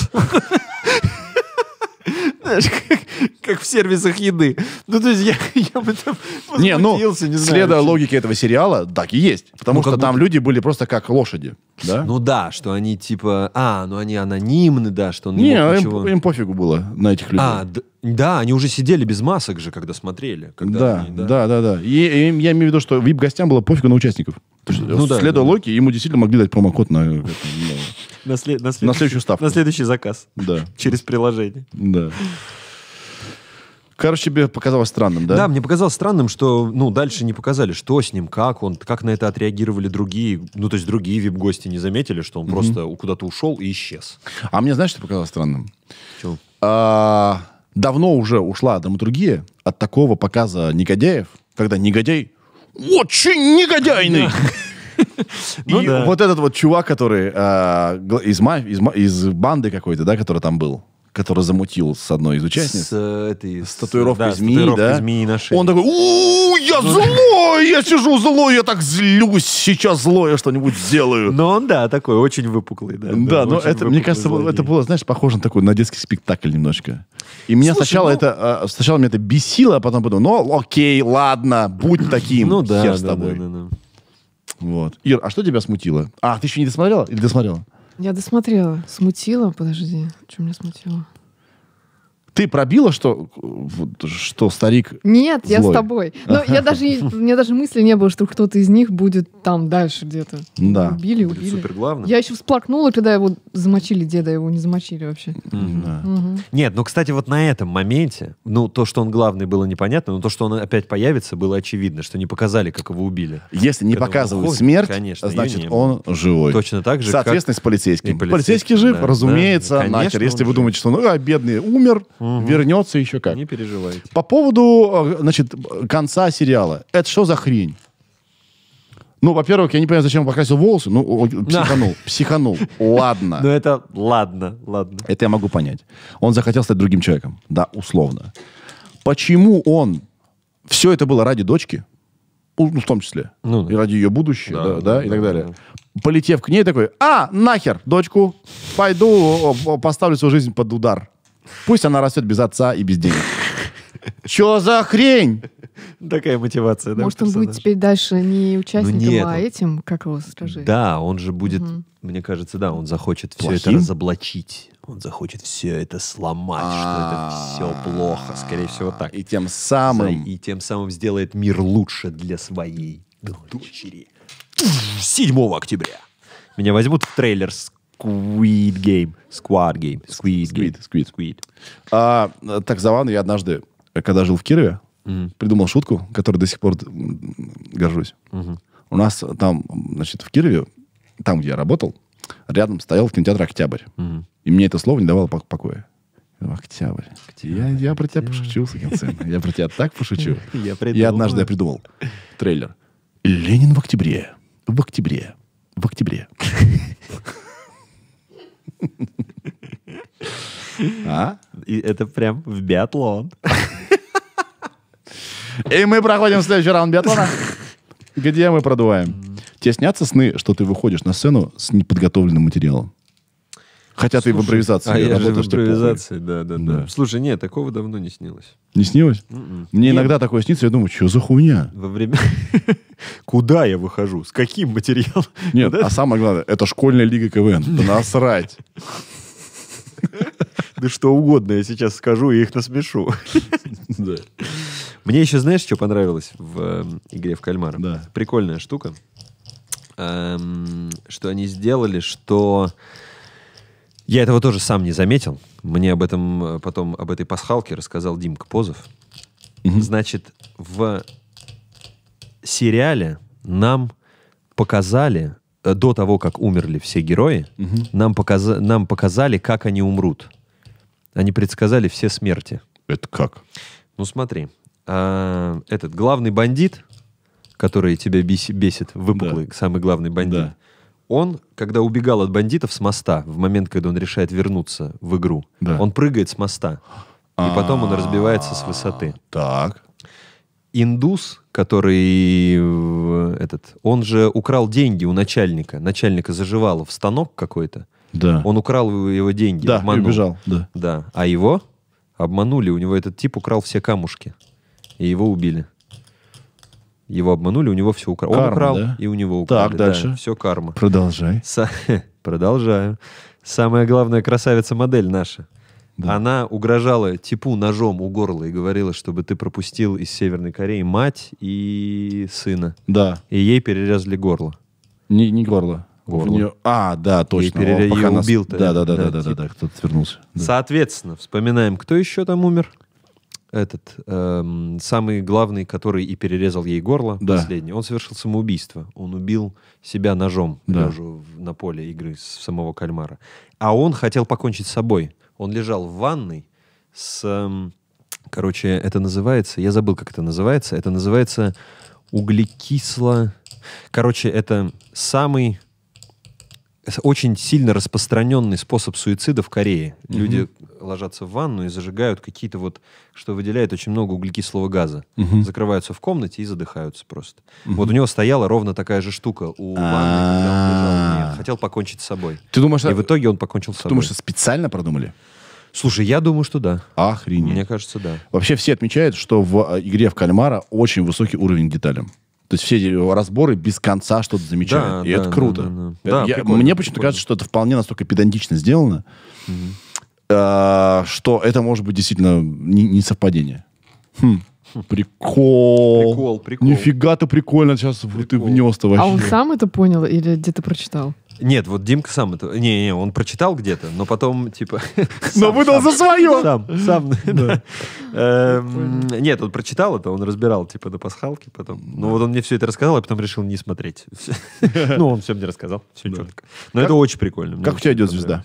Знаешь, как, как в сервисах еды. Ну, то есть я, я бы там не, ну, не знаю. Следуя логике этого сериала, так и есть. Потому ну, что там будто... люди были просто как лошади. Да? Ну да, что они типа... А, ну они анонимны, да, что... Он не, не им, ничего... им пофигу было на этих а, людей. А, да, они уже сидели без масок же, когда смотрели. Когда да, они, да, да, да, да. И, и я имею в виду, что вип-гостям было пофигу на участников. Ну, да, Следуя да. логике, ему действительно могли дать промокод на... На, след... на, на следующую ставку. На следующий заказ. Да. Через приложение. Да. Короче, тебе показалось странным, да? Да, мне показалось странным, что, ну, дальше не показали, что с ним, как он, как на это отреагировали другие, ну, то есть другие вип-гости не заметили, что он mm-hmm. просто куда-то ушел и исчез. А мне, знаешь, что показалось странным? А, давно уже ушла драматургия от такого показа негодяев, когда негодяй очень негодяйный. [laughs] Ну, и да. вот этот вот чувак, который э, из, маф... из, из банды какой-то, да, который там был который замутил с одной из участниц. Э, с, этой, с татуировкой да, змеи, да? змеи на шее. Он такой, у я ну, злой, я сижу злой, я так злюсь, сейчас злой, я что-нибудь сделаю. Но он, да, такой очень выпуклый, да. Да, но это, мне кажется, злодей. это было, знаешь, похоже на такой, на детский спектакль немножко. И меня Слушай, сначала ну... это, а, сначала меня это бесило, а потом подумал, ну, окей, ладно, будь [clears throat] таким, ну, да, хер да, с тобой. Да, да, да, да. Вот. Ир, а что тебя смутило? А, ты еще не досмотрела? Или досмотрела? Я досмотрела. Смутила, подожди. Что меня смутило? Ты пробила, что, что старик Нет, злой? я с тобой. Но я даже, у меня даже мысли не было, что кто-то из них будет там дальше где-то. Да. Убили, убили. Супер главное. Я еще всплакнула, когда его замочили, деда его не замочили вообще. Да. Угу. Нет, ну, кстати, вот на этом моменте, ну, то, что он главный, было непонятно, но то, что он опять появится, было очевидно, что не показали, как его убили. Если не показывают смерть, конечно, значит, он живой. Точно так же, Соответственно, с полицейским. Полицейский жив, да, разумеется, да, конечно, нахер. Если вы думаете, что, ну, а бедный умер, Угу. Вернется еще как. Не переживайте. По поводу, э, значит, конца сериала. Это что за хрень? Ну, во-первых, я не понимаю, зачем он покрасил волосы. Ну, психанул, да. [laughs] психанул. Ладно. Ну, это ладно, ладно. Это я могу понять. Он захотел стать другим человеком. Да, условно. Почему он... Все это было ради дочки, ну, в том числе. Ну, И ради ее будущего, да, да, да, да и так да, далее. Да. Полетев к ней такой, а, нахер, дочку, пойду поставлю свою жизнь под удар. Пусть она растет без отца и без денег. [laughs] Чё за хрень? Такая мотивация, да? Может, он будет теперь дальше не ну, участником, а этим, как его скажи? Да, он же будет, мне кажется, да, он захочет все это разоблачить. Он захочет все это сломать, что это все плохо, скорее всего, так. И тем самым... И тем самым сделает мир лучше для своей дочери. 7 октября. Меня возьмут в трейлер с Squid Game. Squad Game. Squid, Squid, Squid. Squid. А, так забавно, я однажды, когда жил в Кирове, mm-hmm. придумал шутку, которой до сих пор горжусь. Mm-hmm. У нас там, значит, в Кирове, там, где я работал, рядом стоял кинотеатр «Октябрь». Mm-hmm. И мне это слово не давало покоя. Октябрь. Октябрь. Я, я про тебя Октябрь. пошучу, Сагенсен. Я про тебя так пошучу. [laughs] Я Я однажды я придумал трейлер. Ленин в октябре. В октябре. В октябре. А? И это прям в биатлон. И мы проходим следующий раунд биатлона, где мы продуваем. Тебе снятся сны, что ты выходишь на сцену с неподготовленным материалом? Хотя Слушай, ты в импровизации а я же в импровизации, да, да, да, да. Слушай, нет, такого давно не снилось. Не снилось? Mm-mm. М-м. Мне нет. иногда такое снится, я думаю, что за хуйня? Во время... [laughs] Куда я выхожу? С каким материалом? Нет, а самое главное, это школьная лига КВН. [laughs] Насрать. [laughs] Да что угодно я сейчас скажу и их насмешу. Да. Мне еще, знаешь, что понравилось в эм, игре в кальмара? Да. Прикольная штука. Эм, что они сделали, что... Я этого тоже сам не заметил. Мне об этом э, потом, об этой пасхалке рассказал Димка Позов. Значит, в сериале нам показали э, до того, как умерли все герои, угу. нам, показа- нам показали, как они умрут. Они предсказали все смерти. Это как? Ну смотри, а, этот главный бандит, который тебя бесит, выпуклый, да. самый главный бандит, да. он, когда убегал от бандитов с моста, в момент, когда он решает вернуться в игру, да. он прыгает с моста, А-а-а. и а, потом он разбивается с высоты. Так. Индус, который э, этот, он же украл деньги у начальника, начальника заживало в станок какой-то, да. Он украл его деньги. Да, обманул. и убежал. Да. да. А его обманули. У него этот тип украл все камушки. И его убили. Его обманули, у него все украл. Карма, Он украл, да? и у него украли. Так, дальше. Да, все карма. Продолжай. С... [laughs] Продолжаю. Самая главная красавица-модель наша. Да. Она угрожала типу ножом у горла и говорила, чтобы ты пропустил из Северной Кореи мать и сына. Да. И ей перерезали горло. Не, не горло горло. нее... А, да, точно. И перед... ее нас... убил Да, да, да, да, да, да, да, кто-то свернулся. Соответственно, вспоминаем, кто еще там умер? Этот эм, самый главный, который и перерезал ей горло, да. последний, он совершил самоубийство. Он убил себя ножом, да. на поле игры самого кальмара. А он хотел покончить с собой. Он лежал в ванной с... Эм, короче, это называется... Я забыл, как это называется. Это называется углекисло... Короче, это самый очень сильно распространенный способ суицида в Корее. Люди угу. Mm ложатся в ванну и зажигают какие-то вот, что выделяет очень много углекислого газа. Угу. Закрываются в комнате и задыхаются просто. Угу. Вот у него стояла ровно такая же штука у ванны, когда он лежал. А. хотел покончить с собой. Ты думаешь, и а в итоге он покончил с собой. Ты думаешь, специально продумали? Слушай, я думаю, что да. Охренеть. Мне кажется, да. Вообще все отмечают, что в игре в кальмара очень высокий уровень деталям. То есть все разборы без конца что-то замечают. Да, и да, это круто. Да, да, да. Это, да, я, мне почему-то кажется, что это вполне настолько педантично сделано, угу. э, что это может быть действительно не, не совпадение. Хм. Прикол. Прикол, прикол. Нифига ты прикольно сейчас прикол. ты внес-то вообще. А он сам это понял или где-то прочитал? Нет, вот Димка сам это... Не, не, он прочитал где-то, но потом, типа... Но выдал за свое! Сам, сам, эм, Нет, он прочитал это, он разбирал, типа, до пасхалки потом. Ну вот он мне все это рассказал, а потом решил не смотреть. [laughs] Ну, он все мне рассказал, все четко. Но это очень прикольно. Как у тебя идет звезда?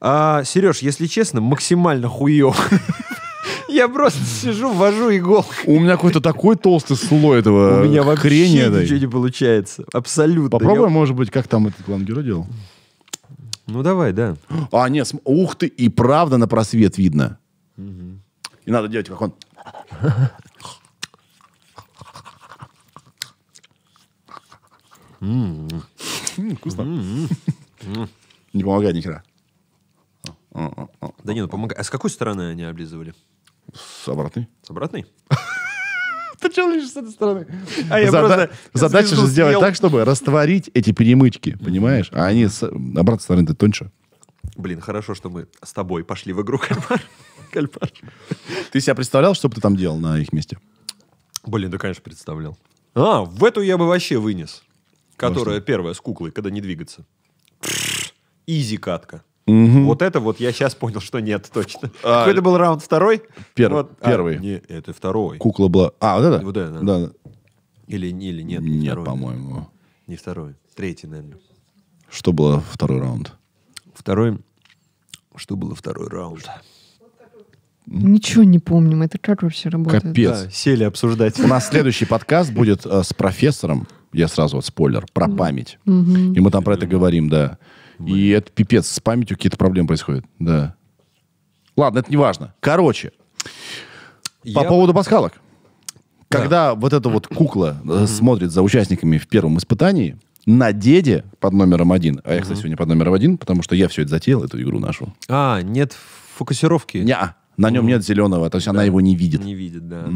А, Сереж, если честно, максимально хуёво. [laughs] Я просто сижу, вожу иголку. У меня какой-то такой толстый слой этого У меня вообще ничего не получается. Абсолютно. Попробуй, может быть, как там этот главный герой делал. Ну давай, да. А, нет, см- ух ты, и правда на просвет видно. И надо делать, как он. Ммм. М, Вкусно. Ммм. Ммм. Не помогает ни хера. Да не, ну помогай. А с какой стороны они облизывали? С обратной. С обратной? [laughs] Ты что лишь с этой стороны? А я Зада... просто Задача же сделать так, чтобы растворить эти перемычки, понимаешь? А они с обратной стороны-то тоньше. Блин, хорошо, что мы с тобой пошли в игру [laughs] кальмар. кальмар. Ты себя представлял, что бы ты там делал на их месте? Блин, да, конечно, представлял. А, в эту я бы вообще вынес. Ну, а которая Может, первая с куклой, когда не двигаться. Изи катка. Угу. Вот это вот я сейчас понял, что нет, точно. А, Какой это был раунд второй? Первый. Вот, а, первый. А, не, это второй. Кукла была. А, вот это? Вот это. Да. да. Или, или нет? Не нет, по-моему. Не второй. Третий, наверное. Что было второй раунд? Второй. Что было второй раунд? Ничего не помним, это как вообще работает? Капец. Да, сели обсуждать. У нас следующий подкаст будет э, с профессором, я сразу вот спойлер, про память. И мы там про это говорим, да. Блин. И это пипец, с памятью какие-то проблемы происходят, да. Ладно, это не важно. Короче, Я... по поводу пасхалок. Когда вот эта вот кукла э, смотрит за участниками в первом испытании, на деде под номером один. А я, кстати, сегодня под номером один, потому что я все это затеял, эту игру нашу. А, нет фокусировки? Не, на нем нет зеленого, то есть она его не видит. Не видит, да.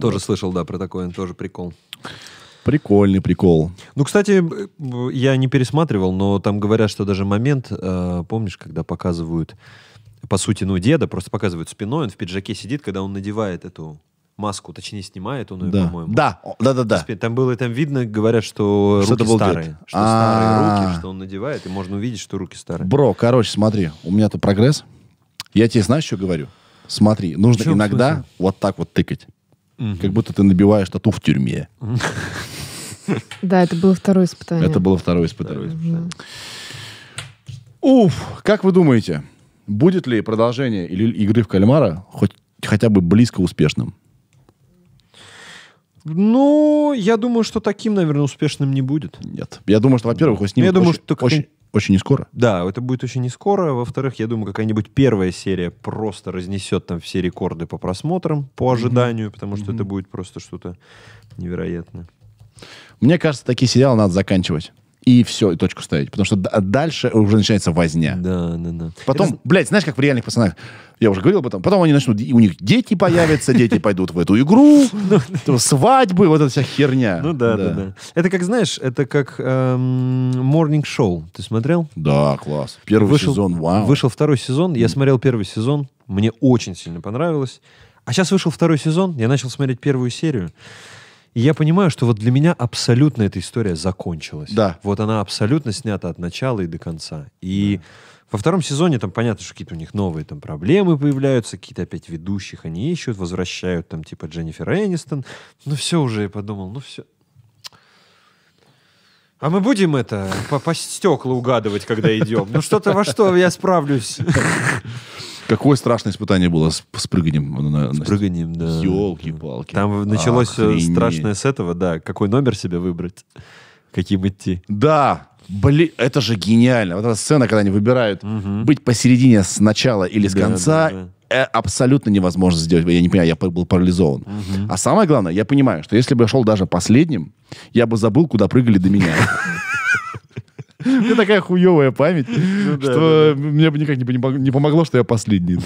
Тоже слышал, да, про такое, тоже прикол. Прикольный прикол. Ну, кстати, э, я не пересматривал, но там говорят, что даже момент, э, помнишь, когда показывают, по сути, ну, деда, просто показывают спиной, он в пиджаке сидит, когда он надевает эту маску, точнее, снимает он ее, да. по-моему. Да, да, да, да. Там было, там видно, говорят, что, что руки старые. Что а. старые руки, что он надевает, и можно увидеть, что руки старые. Бро, короче, смотри, у меня-то прогресс. Я тебе знаешь, что говорю? Смотри, нужно иногда вот так вот тыкать. Угу. Как будто ты набиваешь тату в тюрьме. [laughs] Да, это было второе испытание. Это было второе испытание. Уф, как вы думаете, будет ли продолжение или игры в кальмара хоть хотя бы близко успешным? Ну, я думаю, что таким, наверное, успешным не будет. Нет. Я думаю, что, во-первых, с ним ну, я очень, что очень, очень не скоро. Да, это будет очень не скоро. Во-вторых, я думаю, какая-нибудь первая серия просто разнесет там все рекорды по просмотрам, по ожиданию, mm-hmm. потому что mm-hmm. это будет просто что-то невероятное. Мне кажется, такие сериалы надо заканчивать и все, и точку ставить. Потому что а дальше уже начинается возня. Да, да, да. Потом, Это... блядь, знаешь, как в реальных пацанах, я уже говорил об этом, потом они начнут, у них дети появятся, дети пойдут в эту игру, [laughs] ну свадьбы, вот эта вся херня. Ну да, да, да. Это как, знаешь, это как эм, Morning Show. Ты смотрел? Да, класс. Первый сезон, вау. Вышел второй сезон, я смотрел первый сезон, мне очень сильно понравилось. А сейчас вышел второй сезон, я начал смотреть первую серию. И я понимаю, что вот для меня абсолютно эта история закончилась. Да. Вот она абсолютно снята от начала и до конца. И да. во втором сезоне там понятно, что какие-то у них новые там проблемы появляются, какие-то опять ведущих они ищут, возвращают там типа Дженнифер Энистон. Ну все уже, я подумал, ну все, а мы будем это по, по стеклу угадывать, когда идем? Ну что-то во что я справлюсь. [laughs] Какое страшное испытание было с, с прыганием? На, с на... да. Елки-палки. Там началось э, Охренеть. страшное с этого, да. Какой номер себе выбрать? Каким идти? Да, Блин, это же гениально. Вот эта сцена, когда они выбирают угу. быть посередине с начала или с да, конца, да, да. Э, абсолютно невозможно сделать. Я не понимаю, я был парализован. Угу. А самое главное, я понимаю, что если бы я шел даже последним, я бы забыл, куда прыгали до меня. [laughs] меня [laughs] такая хуевая память, ну что мне бы никак не помогло, что я последний.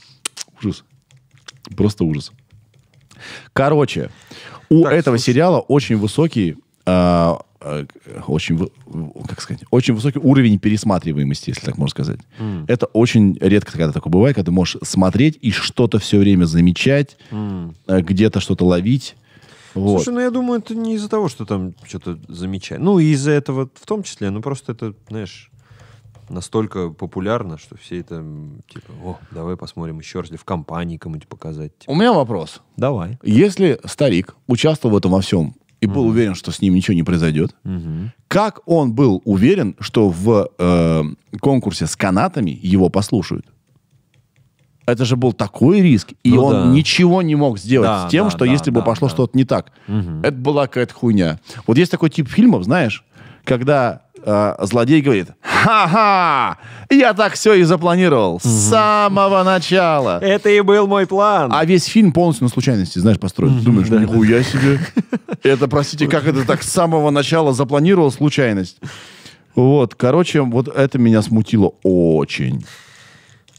[laughs] Ужас. Просто ужас. Короче, у этого сериала очень высокий, а, а, очень, как сказать, очень высокий уровень пересматриваемости, если так можно сказать. Mm. Это очень редко, когда такое бывает, когда ты можешь смотреть и что-то все время замечать, mm. где-то что-то ловить. Вот. Слушай, ну я думаю, это не из-за того, что там что-то замечаю. Ну, и из-за этого в том числе, ну просто это, знаешь, настолько популярно, что все это типа, о, давай посмотрим еще раз, в компании кому-нибудь показать. Типа. У меня вопрос. Давай. Если старик участвовал в этом во всем и mm-hmm. был уверен, что с ним ничего не произойдет, mm-hmm. как он был уверен, что в э, конкурсе с канатами его послушают? это же был такой риск, и ну, он да. ничего не мог сделать да, с тем, да, что да, если да, бы пошло да. что-то не так. Угу. Это была какая-то хуйня. Вот есть такой тип фильмов, знаешь, когда э, злодей говорит, ха-ха, я так все и запланировал с самого начала. Это и был мой план. А весь фильм полностью на случайности, знаешь, построен. Думаешь, да, нихуя себе. [laughs] Это, простите, как это так с самого начала запланировал случайность. Вот, короче, вот это меня смутило очень.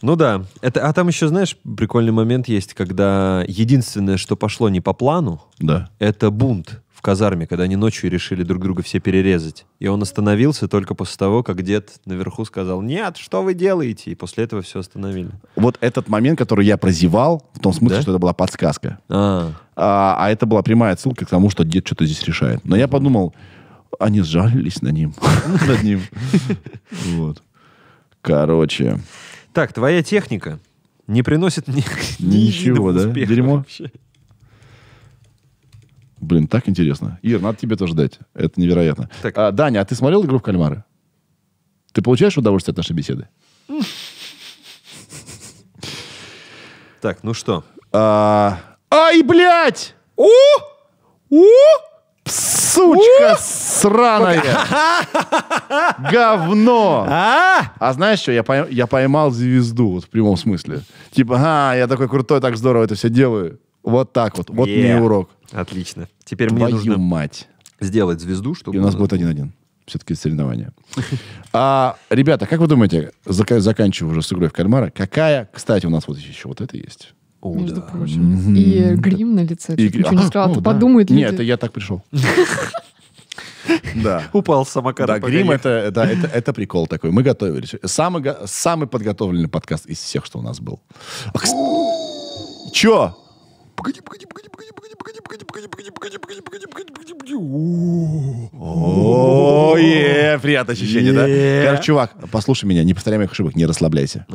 Ну да. Это, а там еще, знаешь, прикольный момент есть, когда единственное, что пошло не по плану, да. это бунт в казарме, когда они ночью решили друг друга все перерезать. И он остановился только после того, как дед наверху сказал «Нет, что вы делаете?» И после этого все остановили. Вот этот момент, который я прозевал, в том смысле, да? что это была подсказка. А. А, а это была прямая ссылка к тому, что дед что-то здесь решает. Но я подумал, они сжалились на ним. Над ним. [laughs] [laughs] Вот. Короче. Так, твоя техника не приносит ни, [laughs] ничего, да? Успеха Дерьмо. Вообще. Блин, так интересно. Ир, надо тебе тоже дать. Это невероятно. Так. А, Даня, а ты смотрел игру в кальмары? Ты получаешь удовольствие от нашей беседы? Так, ну что? А... Ай, блядь! О! О! Сучка сраная! [laughs] Говно! А? а знаешь что, я поймал звезду, вот в прямом смысле. Типа, а, я такой крутой, так здорово это все делаю. Вот так вот, вот мне урок. Отлично. Теперь мне Твою нужно мать. сделать звезду, чтобы... И у нас будет один-один. Все-таки соревнования. [laughs] А, ребята, как вы думаете, зака- заканчивая уже с игрой в кальмара, какая, кстати, у нас вот еще вот это есть. О, между да. прочим. Mm-hmm. И грим на лице. И... Ничего не сказал, а, да. подумает люди. Нет, это я так пришел. Да. Упал с самоката. Да, грим это, да, это, это прикол такой. Мы готовились. Самый, самый подготовленный подкаст из всех, что у нас был. Чё? Погоди, погоди, погоди, погоди, погоди, погоди, погоди, погоди, погоди, погоди, погоди, погоди, погоди, погоди, погоди. О, приятное ощущение, да? Короче, чувак, послушай меня, не повторяй моих ошибок, не расслабляйся.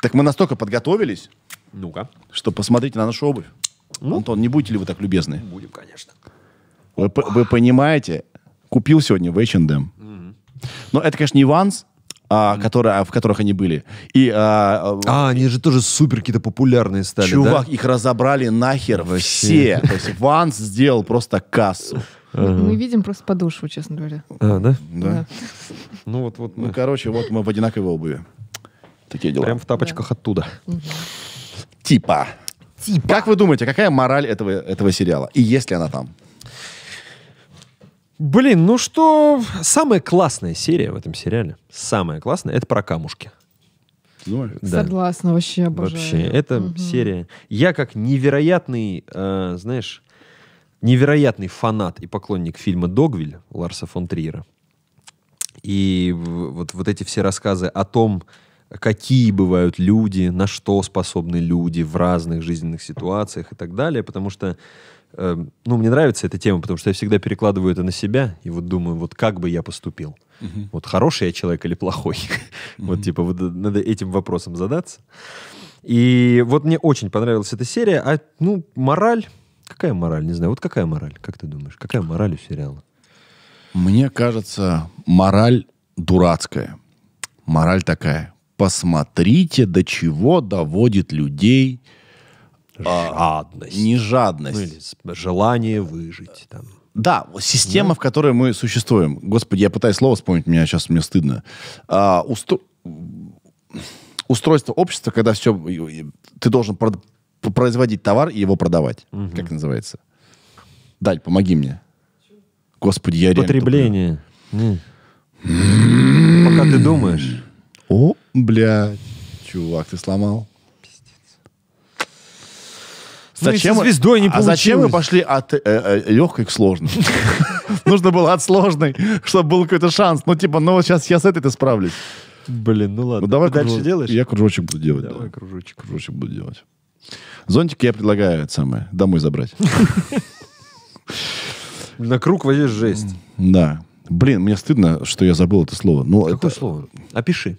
Так мы настолько подготовились, ну-ка. Что посмотрите на нашу обувь. Ну? Антон, не будете ли вы так любезны? Будем, конечно. Вы, вы понимаете, купил сегодня в H&M. Mm-hmm. Но это, конечно, не Ванс, а, mm-hmm. которые, в которых они были. И, а, а, э, они же тоже супер какие-то популярные стали, Чувак, да? их разобрали нахер все. То есть Ванс сделал просто кассу. Ага. Мы видим просто подушку, честно говоря. А, да? Да. Ну, вот, вот Ну, короче, вот мы в одинаковой обуви. Такие дела. Прям в тапочках да. оттуда. Угу. Типа. Типа. Как вы думаете, какая мораль этого, этого сериала? И есть ли она там? Блин, ну что... Самая классная серия в этом сериале, самая классная, это про камушки. Да. Согласна, вообще обожаю. Вообще, это угу. серия. Я как невероятный, э, знаешь, невероятный фанат и поклонник фильма «Догвиль» Ларса фон Триера. И вот, вот эти все рассказы о том, какие бывают люди, на что способны люди в разных жизненных ситуациях и так далее, потому что эм, ну, мне нравится эта тема, потому что я всегда перекладываю это на себя и вот думаю, вот как бы я поступил. Uh-huh. Вот хороший я человек или плохой? Uh-huh. [laughs] вот типа вот, надо этим вопросом задаться. И вот мне очень понравилась эта серия. А, ну, мораль... Какая мораль? Не знаю. Вот какая мораль? Как ты думаешь? Какая мораль у сериала? Мне кажется, мораль дурацкая. Мораль такая посмотрите, до чего доводит людей а, жадность. А, не жадность. Ну, или желание выжить. Там. Да, система, ну. в которой мы существуем. Господи, я пытаюсь слово вспомнить, меня сейчас мне стыдно. А, устро... Устройство общества, когда все... Ты должен про... производить товар и его продавать. Угу. Как называется? Дать, помоги мне. Господи, я Потребление. Пока ты думаешь... О, бля, чувак, ты сломал. Ну, зачем со звездой не а получилось. зачем мы пошли от э, э, легкой к сложной? Нужно было от сложной, чтобы был какой-то шанс. Ну, типа, ну, сейчас я с этой-то справлюсь. Блин, ну ладно. Ну, давай Ты кружок. дальше делаешь? Я кружочек буду делать. Давай да. кружочек. Кружочек буду делать. Зонтик я предлагаю это самое, домой забрать. На круг возишь жесть. Да. Блин, мне стыдно, что я забыл это слово. Ну, Какое слово? Опиши.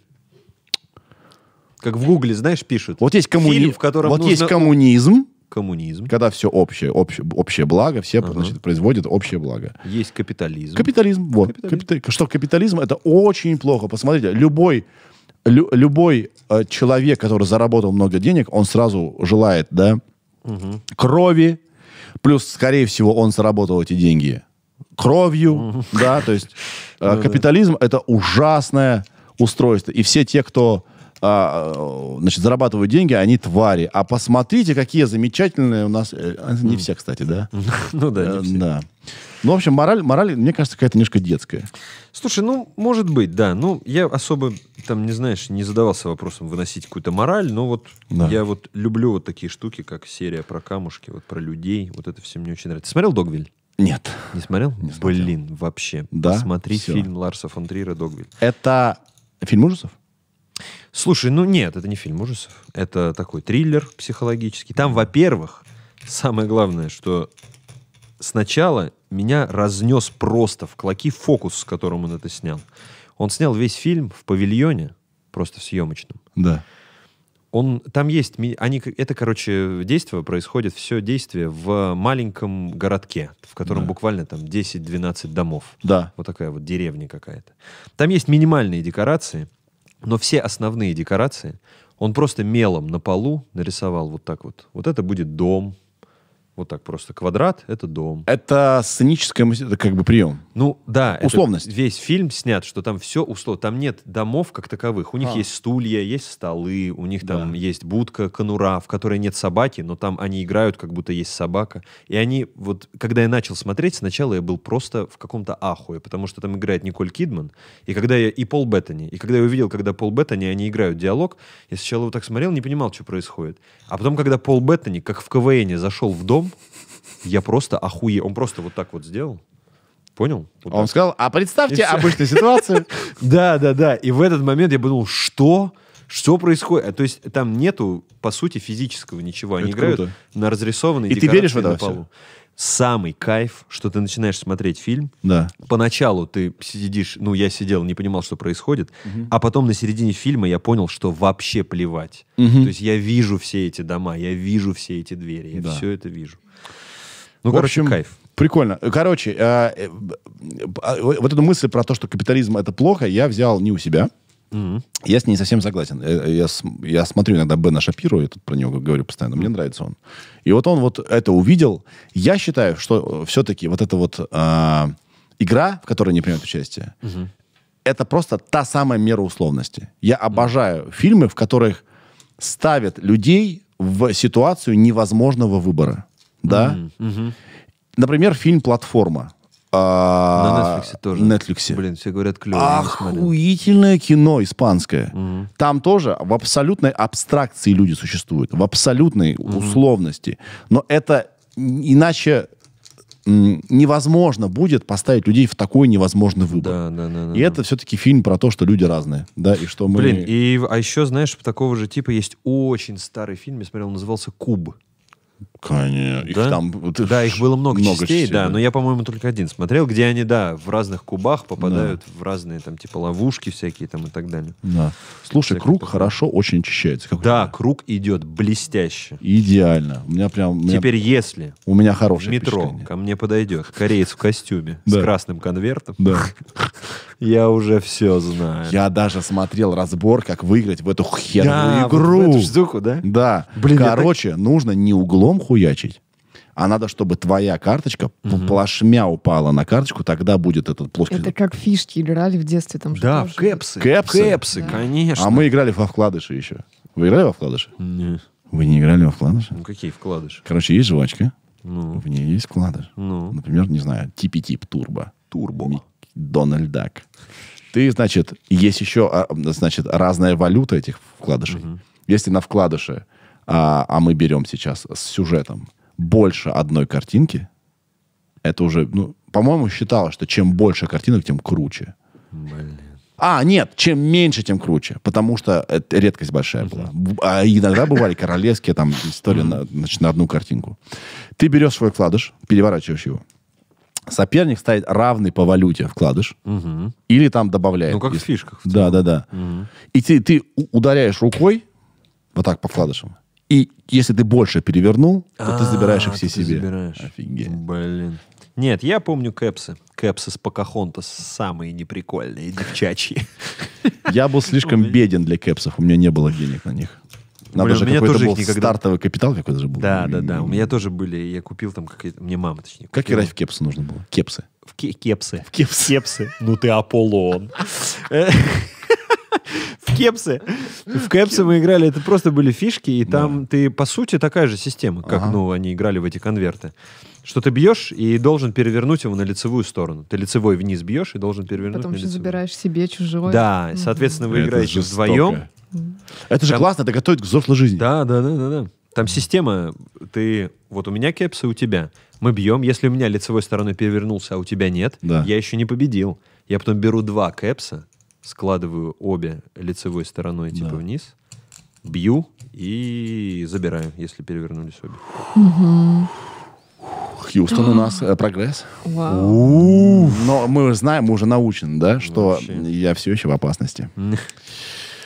Как в Гугле, знаешь, пишут. Вот есть, коммуни... Фильм, в котором вот нужно... есть коммунизм, коммунизм. Когда все общее, общее, общее благо, все ага. значит, производят общее благо. Есть капитализм. Капитализм, вот. Капитализм. Капита... Что капитализм, это очень плохо. Посмотрите, любой, лю, любой э, человек, который заработал много денег, он сразу желает, да, угу. крови, плюс, скорее всего, он заработал эти деньги кровью, угу. да, то есть э, [laughs] ну капитализм это ужасное устройство. И все те, кто а, значит, зарабатывают деньги, а они твари. А посмотрите, какие замечательные у нас... Э, а, не все, кстати, да? [laughs] Ну да, не э, все. Ну, в общем, мораль, мораль, мне кажется, какая-то немножко детская. Слушай, ну, может быть, да. Ну, я особо, там, не знаешь, не задавался вопросом выносить какую-то мораль, но вот да. я вот люблю вот такие штуки, как серия про камушки, вот про людей. Вот это все мне очень нравится. Ты смотрел «Догвиль»? Нет. Не смотрел? Не смотрел. Блин, вообще. Да? Посмотри все. фильм Ларса фон Трира «Догвиль». Это фильм ужасов? Слушай, ну нет, это не фильм ужасов. Это такой триллер психологический. Там, во-первых, самое главное, что сначала меня разнес просто в клоки фокус, с которым он это снял. Он снял весь фильм в павильоне, просто в съемочном. Да. Он, там есть, они, это, короче, действие происходит, все действие в маленьком городке, в котором да. буквально там 10-12 домов. Да. Вот такая вот деревня какая-то. Там есть минимальные декорации, но все основные декорации он просто мелом на полу нарисовал вот так вот. Вот это будет дом, вот так просто. Квадрат — это дом. Это сценическое это как бы прием. Ну да. Условность. весь фильм снят, что там все условно. Там нет домов как таковых. У них а. есть стулья, есть столы, у них там да. есть будка, конура, в которой нет собаки, но там они играют, как будто есть собака. И они, вот, когда я начал смотреть, сначала я был просто в каком-то ахуе, потому что там играет Николь Кидман, и когда я и Пол Беттани, и когда я увидел, когда Пол Беттани, они играют диалог, я сначала вот так смотрел, не понимал, что происходит. А потом, когда Пол Беттани, как в КВН, зашел в дом, я просто охуел. Он просто вот так вот сделал. Понял? Вот он так. сказал, а представьте обычную ситуацию. [laughs] Да, да, да. И в этот момент я подумал, что? Что происходит? А то есть там нету, по сути, физического ничего. Они играют на разрисованные И ты веришь в это все? Самый кайф, что ты начинаешь смотреть фильм. Да. Поначалу ты сидишь, ну, я сидел, не понимал, что происходит. Угу. А потом на середине фильма я понял, что вообще плевать. Угу. То есть я вижу все эти дома, я вижу все эти двери, я да. все это вижу. Ну, в короче, общем, кайф. Прикольно. Короче, э, э, э, вот эту мысль про то, что капитализм это плохо, я взял не у себя. mm Я с ней совсем согласен. Э, э, я, я, я смотрю иногда Бена Шапиру, я тут про него говорю постоянно, мне нравится он. И вот он вот это увидел. Я считаю, что э, все-таки вот эта вот э, игра, в которой не принимают участие, mm это просто та самая мера условности. Я обожаю mm фильмы, в которых ставят людей в ситуацию невозможного выбора да? Mm-hmm. Например, фильм «Платформа». А, на Netflix тоже. Netflix. Блин, все говорят клево. Охуительное кино испанское. Угу. Там тоже в абсолютной абстракции люди существуют, в абсолютной угу. условности. Но это иначе невозможно будет поставить людей в такой невозможный выбор. Да, да, да, да, и да. это все-таки фильм про то, что люди разные, да, и что мы... Блин, и, а еще, знаешь, такого же типа есть очень старый фильм, я смотрел, он назывался «Куб». Конечно. да? там... да, их было много, много частей, частей да, да, но я, по-моему, только один смотрел, где они, да, в разных кубах попадают да. в разные там типа ловушки всякие там и так далее. Да. Слушай, Всякое круг такое. хорошо очень очищается. Как да, круг идет блестяще. Идеально. У меня прям... У меня... Теперь если... У меня хорошее метро ко мне подойдет кореец в костюме с красным конвертом, да. [laughs] я уже все знаю. Я даже смотрел разбор, как выиграть в эту херную игру. да? Да. Блин, Короче, нужно не углом хуячить. А надо, чтобы твоя карточка угу. плашмя упала на карточку, тогда будет этот плоский... Это как фишки играли в детстве. Там да, в кэпсы. Кэпсы, кэпсы да. конечно. А мы играли во вкладыши еще. Вы играли во вкладыши? Нет. Вы не играли во вкладыши? Ну, какие вкладыши? Короче, есть жвачка, ну. в ней есть вкладыш. Ну. Например, не знаю, типи-тип турбо. Турбо. Дональд Дак. Ты, значит, есть еще, а, значит, разная валюта этих вкладышей. Угу. Если на вкладыше а, а мы берем сейчас с сюжетом больше одной картинки, это уже, ну, по-моему, считалось, что чем больше картинок, тем круче. Блин. А, нет, чем меньше, тем круче, потому что это редкость большая была. А иногда бывали королевские там истории на, значит, на одну картинку. Ты берешь свой вкладыш, переворачиваешь его. Соперник ставит равный по валюте вкладыш. Угу. Или там добавляет. Ну, как если... в фишках. В да, да, да. Угу. И ты, ты ударяешь рукой вот так по вкладышам. И если ты больше перевернул, то ты а, забираешь их все себе. Офигеть. Блин. Нет, я помню кэпсы. Кэпсы с Покахонтас самые неприкольные, девчачьи. [laughs] Я был слишком беден для кэпсов, у меня не было денег на них. Надо Блин, же какой-то был никогда... стартовый капитал какой-то же был. Да, да, да. М-м-м. У меня тоже были, я купил там какие-то, мне мама точнее. Купила. Как играть в кепсы нужно было? Кепсы. В кепсы. В кепсы. кепсы. Ну ты Аполлон. [laughs] кепсы. В кепсы мы играли, это просто были фишки, и там ты, по сути, такая же система, как, ну, они играли в эти конверты. Что ты бьешь и должен перевернуть его на лицевую сторону. Ты лицевой вниз бьешь и должен перевернуть Потом на лицевую. Потом забираешь себе чужое. Да, соответственно, вы играете вдвоем. Это же классно, это готовит к взрослой жизни. Да, да, да, да, да. Там система, ты, вот у меня кепсы, у тебя. Мы бьем, если у меня лицевой стороной перевернулся, а у тебя нет, да. я еще не победил. Я потом беру два кэпса, складываю обе лицевой стороной типа да. вниз, бью и забираю, если перевернулись обе. Угу. Хьюстон у нас э, прогресс. Но мы знаем, мы уже научены, да, что я все еще в опасности. [laughs]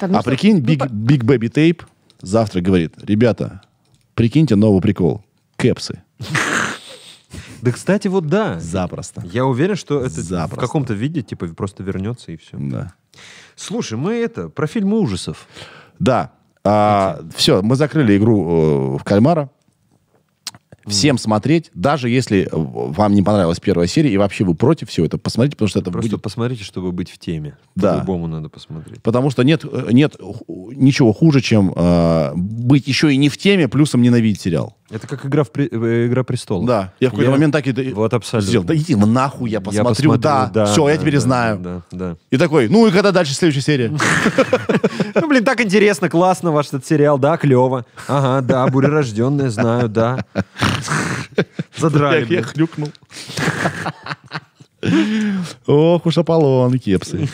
Ну а прикинь, ну Биг Бэби Тейп завтра говорит, ребята, прикиньте новый прикол, кэпсы. Да, кстати, вот да. Запросто. Я уверен, что это Запросто. в каком-то виде, типа, просто вернется и все. Да. Слушай, мы это, про фильмы ужасов. Да. А, все, мы закрыли игру э, в кальмара. Всем смотреть, даже если э, вам не понравилась первая серия и вообще вы против всего этого, посмотрите, потому что это Просто будет... посмотрите, чтобы быть в теме. Да. По-любому надо посмотреть. Потому что нет, э, нет э, ничего хуже, чем э, быть еще и не в теме, плюсом ненавидеть сериал. Это как игра в при... Э, игра престолов. Да. Я в какой-то я... момент так и вот абсолютно. сделал. Да иди нахуй, я посмотрю. Я посмотрю да, да, все, да, я теперь да, знаю. Да, да. И такой, ну и когда дальше следующая серия? [laughs] Ну, блин, так интересно, классно ваш этот сериал, да, клево. Ага, да, бурерожденная, знаю, да. [laughs] Задрали. Я хрюкнул. Ох уж Аполлон, кепсы.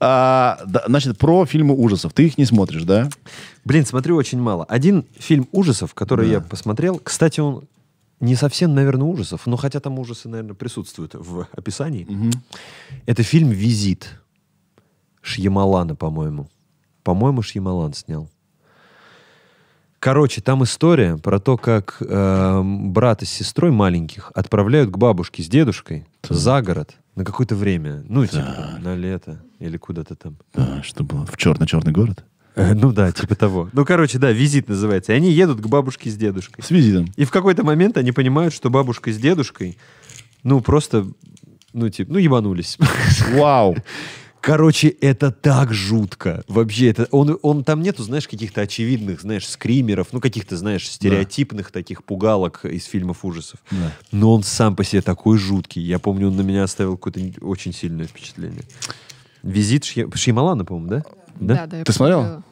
А, да, значит, про фильмы ужасов. Ты их не смотришь, да? Блин, смотрю очень мало. Один фильм ужасов, который да. я посмотрел, кстати, он не совсем, наверное, ужасов, но хотя там ужасы, наверное, присутствуют в описании. Угу. Это фильм «Визит» Шьямалана, по-моему. По-моему, Шьямалан снял. Короче, там история про то, как э, эм, и с сестрой маленьких отправляют к бабушке с дедушкой так. за город на какое-то время. Ну, типа, так. типа, на лето или куда-то там. Да, что было? В черно-черный город? Э, ну да, типа того. Ну, короче, да, визит называется. И они едут к бабушке с дедушкой. С визитом. И в какой-то момент они понимают, что бабушка с дедушкой, ну, просто, ну, типа, ну, ебанулись. Вау. Короче, это так жутко. Вообще, это он, он там нету, знаешь, каких-то очевидных, знаешь, скримеров, ну, каких-то, знаешь, стереотипных да. таких пугалок из фильмов ужасов. Да. Но он сам по себе такой жуткий. Я помню, он на меня оставил какое-то очень сильное впечатление. Визит Шья... Шьямалана, по-моему, да? Да, да. да Ты смотрела?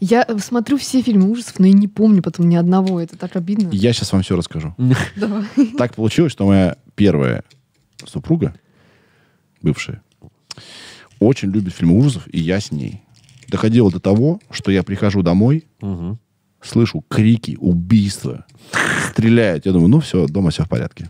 Я э, смотрю все фильмы ужасов, но и не помню потом ни одного. Это так обидно. Я сейчас вам все расскажу. [laughs] Так получилось, что моя первая супруга, бывшая, очень любит фильмы ужасов, и я с ней. Доходило до того, что я прихожу домой, слышу крики, убийства, стреляют. Я думаю, ну все, дома все в порядке.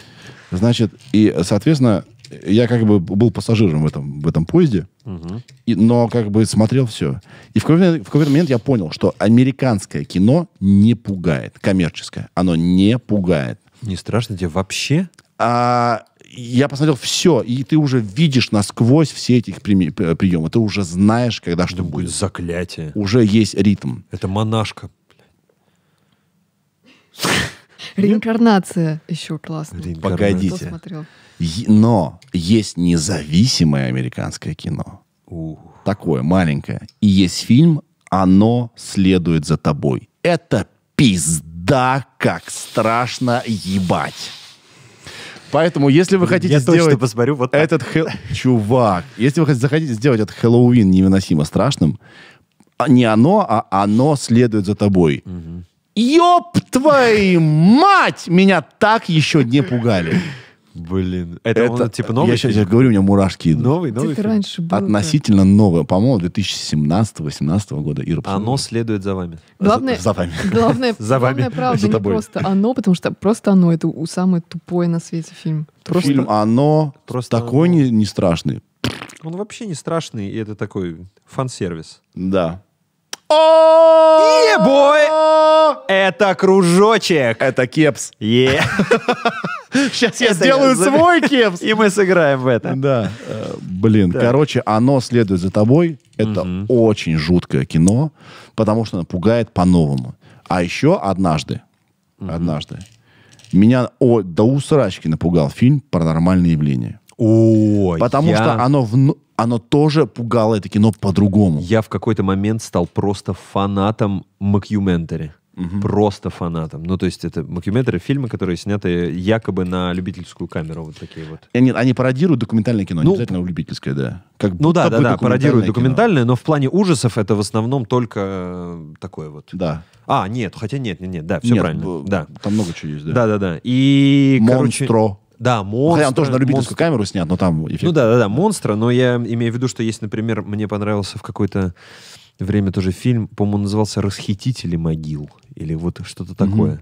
[laughs] Значит, и, соответственно, я как бы был пассажиром в этом, в этом поезде, угу. и, но как бы смотрел все. И в какой-то, в какой-то момент я понял, что американское кино не пугает, коммерческое. Оно не пугает. Не страшно тебе вообще? А, я посмотрел все, и ты уже видишь насквозь все эти при, приемы. Ты уже знаешь, когда что Это будет. Заклятие. Уже есть ритм. Это монашка. [laughs] Реинкарнация еще классно. Реинкарнация. Погодите. Но есть независимое американское кино. Ух. Такое маленькое. И есть фильм «Оно следует за тобой». Это пизда, как страшно ебать. Поэтому, если вы хотите Я сделать... Точно посмотрю вот так. Этот хэ... Чувак, если вы захотите сделать этот Хэллоуин невыносимо страшным, а, не оно, а оно следует за тобой. Угу. Ёб твою мать! Меня так еще не пугали. Блин, это, это он, типа новый? Я сейчас фильм? говорю, у меня мурашки идут. Новый, новый фильм? раньше был. Относительно как? новый, по-моему, 2017-2018 года. Ира, оно следует за вами. Главное, за, за вами. Главное, [laughs] за вами. главное правда, за не тобой. просто оно, потому что просто оно это самый тупой на свете фильм. Просто, фильм «Оно» просто такой оно. Не, не страшный. Он вообще не страшный, и это такой фан-сервис. Да. бой! Это кружочек! Это кепс. Е. Yeah. [laughs] Сейчас я сделаю свой кепс. И мы сыграем в это. Да. Блин, короче, оно следует за тобой. Это очень жуткое кино, потому что оно пугает по-новому. А еще однажды, однажды, меня до усрачки напугал фильм «Паранормальные явления». О, Потому что оно, в, оно тоже пугало это кино по-другому. Я в какой-то момент стал просто фанатом Макьюментари угу. просто фанатом. Ну, то есть это макюментары, фильмы, которые сняты якобы на любительскую камеру, вот такие вот. они, э, они пародируют документальное кино, ну, не обязательно любительское, да. Как ну да, да, да, пародируют документальное, но в плане ужасов это в основном только э, такое вот. Да. А, нет, хотя нет, нет, нет, да, все нет, правильно. Да. Там много чего есть, да. Да, да, да. И, Монстро. короче... Да, монстр. Ну, хотя он тоже на любительскую монстр... камеру снят, но там ну эффект. Ну да, да, да, монстра, но я имею в виду, что есть, например, мне понравился в какой-то время тоже фильм, по-моему, назывался «Расхитители могил» или вот что-то такое. Угу.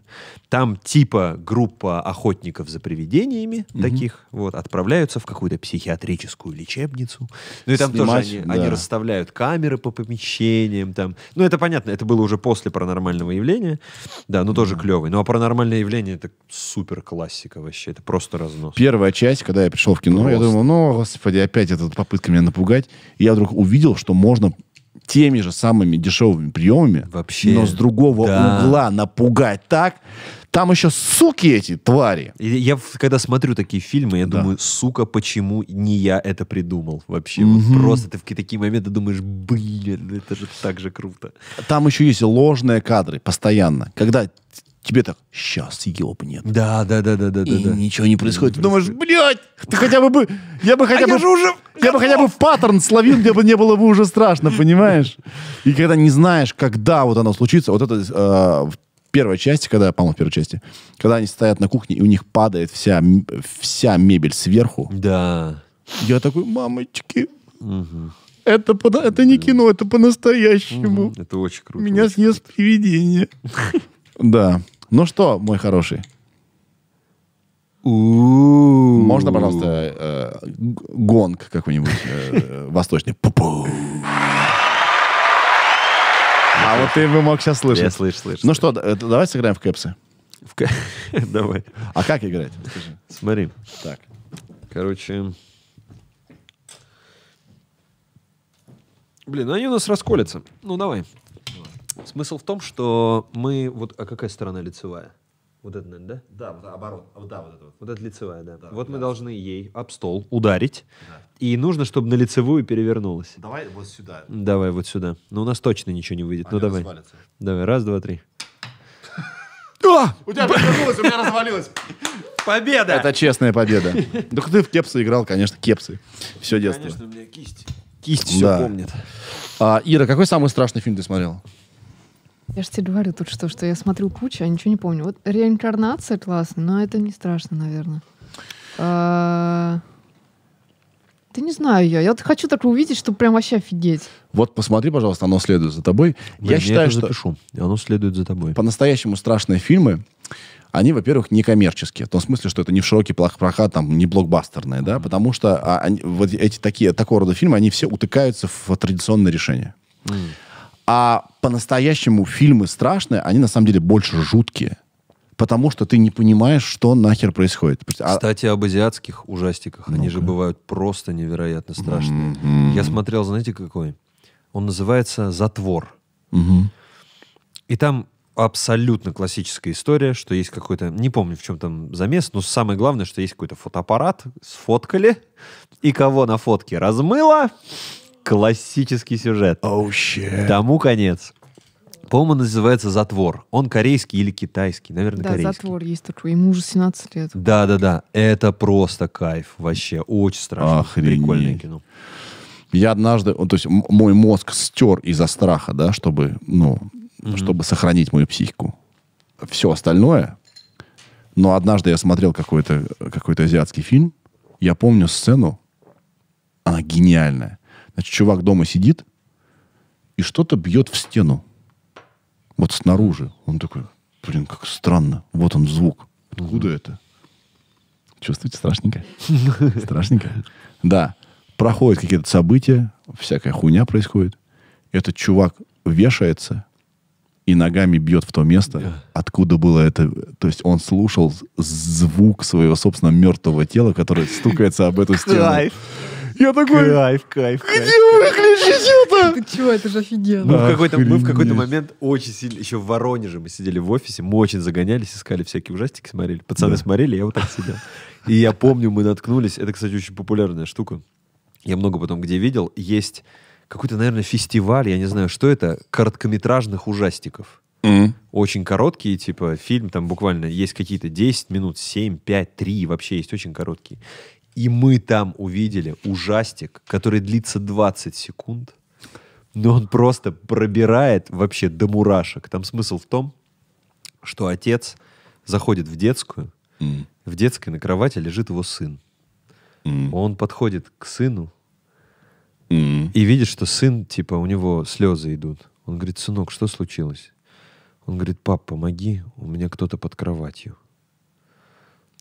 Там типа группа охотников за привидениями угу. таких вот отправляются в какую-то психиатрическую лечебницу. Ну и там Снимать, тоже они, да. они расставляют камеры по помещениям там. Ну это понятно, это было уже после паранормального явления. Да, ну угу. тоже клевый. Ну а паранормальное явление это супер классика вообще, это просто разнос. Первая часть, когда я пришел в кино, просто. я думал, ну господи, опять этот попытка меня напугать. И я вдруг увидел, что можно теми же самыми дешевыми приемами, Вообще, но с другого да. угла напугать так. Там еще суки эти твари. Я когда смотрю такие фильмы, я да. думаю, сука, почему не я это придумал вообще? Угу. Вот просто ты в такие моменты думаешь, блин, это же так же круто. Там еще есть ложные кадры постоянно, когда тебе-то сейчас ебнет. Да, да, да, да, да, и да. ничего не происходит. Ты думаешь, блядь, ты хотя бы бы, я бы а хотя а бы, я, же уже я бы хотя бы паттерн словил, где бы не было бы уже страшно, понимаешь? И когда не знаешь, когда вот оно случится, вот это э, в первой части, когда, по-моему, в первой части, когда они стоят на кухне и у них падает вся вся мебель сверху. Да. Я такой, мамочки. Это, по, это не кино, это по-настоящему. Это очень круто. Меня очень съест привидение. [laughs] Да. Ну что, мой хороший? Можно, пожалуйста, э, гонг какой-нибудь э, э восточный? Пу-пу. А вот ты бы мог сейчас слышать. Я слышу, слышу. Ну что, э, давай сыграем в кэпсы. В ка- [laughs] Давай. А как играть? Скажи. Смотри. Так. Короче. Блин, ну они у нас расколятся. Ну, давай. Смысл в том, что мы... Вот, а какая сторона лицевая? Вот это, наверное, да? Да, вот оборот. Вот, да, вот это вот. Вот это лицевая, да. да вот да. мы должны ей об стол ударить. Да. И нужно, чтобы на лицевую перевернулась. Давай вот сюда. Давай вот сюда. Но ну, у нас точно ничего не выйдет. А ну давай. Свалится. Давай, раз, два, три. [laughs] А! У тебя развалилось, у меня развалилось. Победа! Это честная победа. Да ты в кепсы играл, конечно, кепсы. Все детство. Конечно, у меня кисть. Кисть все помнит. А, Ира, какой самый страшный фильм ты смотрел? Я же тебе говорю тут что, что я смотрю кучу, а ничего не помню. Вот реинкарнация классная, но это не страшно, наверное. А... Да не знаю я. Я вот хочу так увидеть, чтобы прям вообще офигеть. Вот посмотри, пожалуйста, «Оно следует за тобой». Блин, я, я считаю, что... запишу. и «Оно следует за тобой». По-настоящему страшные фильмы, они, во-первых, не коммерческие. В том смысле, что это не в широкий плох-проха там, не блокбастерные, да, потому что а, они, вот эти такие, такого рода фильмы, они все утыкаются в традиционное решение. Mm. А по-настоящему фильмы страшные, они на самом деле больше жуткие. Потому что ты не понимаешь, что нахер происходит. А Кстати, об азиатских ужастиках. ну -ка. Они же бывают просто невероятно страшные. Mm-hmm. Я смотрел, знаете, какой? Он называется «Затвор». Mm-hmm. И там абсолютно классическая история, что есть какой-то, не помню, в чем там замес, но самое главное, что есть какой-то фотоаппарат, сфоткали, и кого на фотке размыло, Классический сюжет. Oh, shit. Тому конец. По-моему, называется «Затвор». Он корейский или китайский, наверное, да, корейский. Да, «Затвор» есть такой. Ему уже 17 лет. Да-да-да. Это просто кайф вообще. Очень страшно. Охренеть. Прикольное кино. Я однажды... Ну, то есть мой мозг стер из-за страха, да, чтобы, ну, mm-hmm. чтобы сохранить мою психику. Все остальное... Но однажды я смотрел какой-то какой то азиатский фильм. Я помню сцену. Она гениальная. Значит, чувак дома сидит и что-то бьет в стену. Вот снаружи. Он такой, блин, как странно. Вот он звук. Откуда угу. это? Чувствуете страшненько? [laughs] Страшненько? Да. Проходят какие-то события, всякая хуйня происходит. Этот чувак вешается и ногами бьет в то место, откуда было это. То есть он слушал звук своего собственного мертвого тела, которое стукается об эту стену. Я такой... Кайф, кайф, Где выключить это? Ты чего, это же офигенно. Мы в какой-то, мы в какой-то момент очень сильно... Еще в Воронеже мы сидели в офисе, мы очень загонялись, искали всякие ужастики, смотрели. Пацаны смотрели, я вот так сидел. И я помню, мы наткнулись. Это, кстати, очень популярная штука. Я много потом где видел. Есть какой-то, наверное, фестиваль, я не знаю, что это, короткометражных ужастиков. Mm-hmm. Очень короткие, типа, фильм там буквально есть какие-то 10 минут, 7, 5, 3, вообще есть очень короткие. И мы там увидели ужастик, который длится 20 секунд, но он просто пробирает вообще до мурашек. Там смысл в том, что отец заходит в детскую, mm. в детской на кровати лежит его сын. Mm. Он подходит к сыну mm. и видит, что сын, типа, у него слезы идут. Он говорит, сынок, что случилось? Он говорит, пап, помоги, у меня кто-то под кроватью.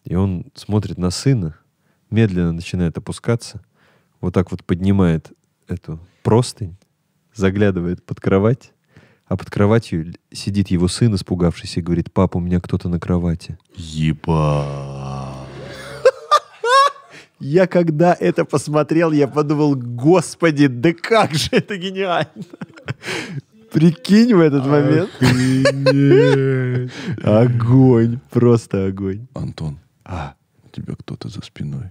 И он смотрит на сына, медленно начинает опускаться, вот так вот поднимает эту простынь, заглядывает под кровать, а под кроватью сидит его сын, испугавшийся, и говорит, папа, у меня кто-то на кровати. Еба. [laughs] Я когда это посмотрел, я подумал, господи, да как же это гениально. [laughs] Прикинь в этот момент. [laughs] Огонь, просто огонь. Антон, а тебя кто-то за спиной.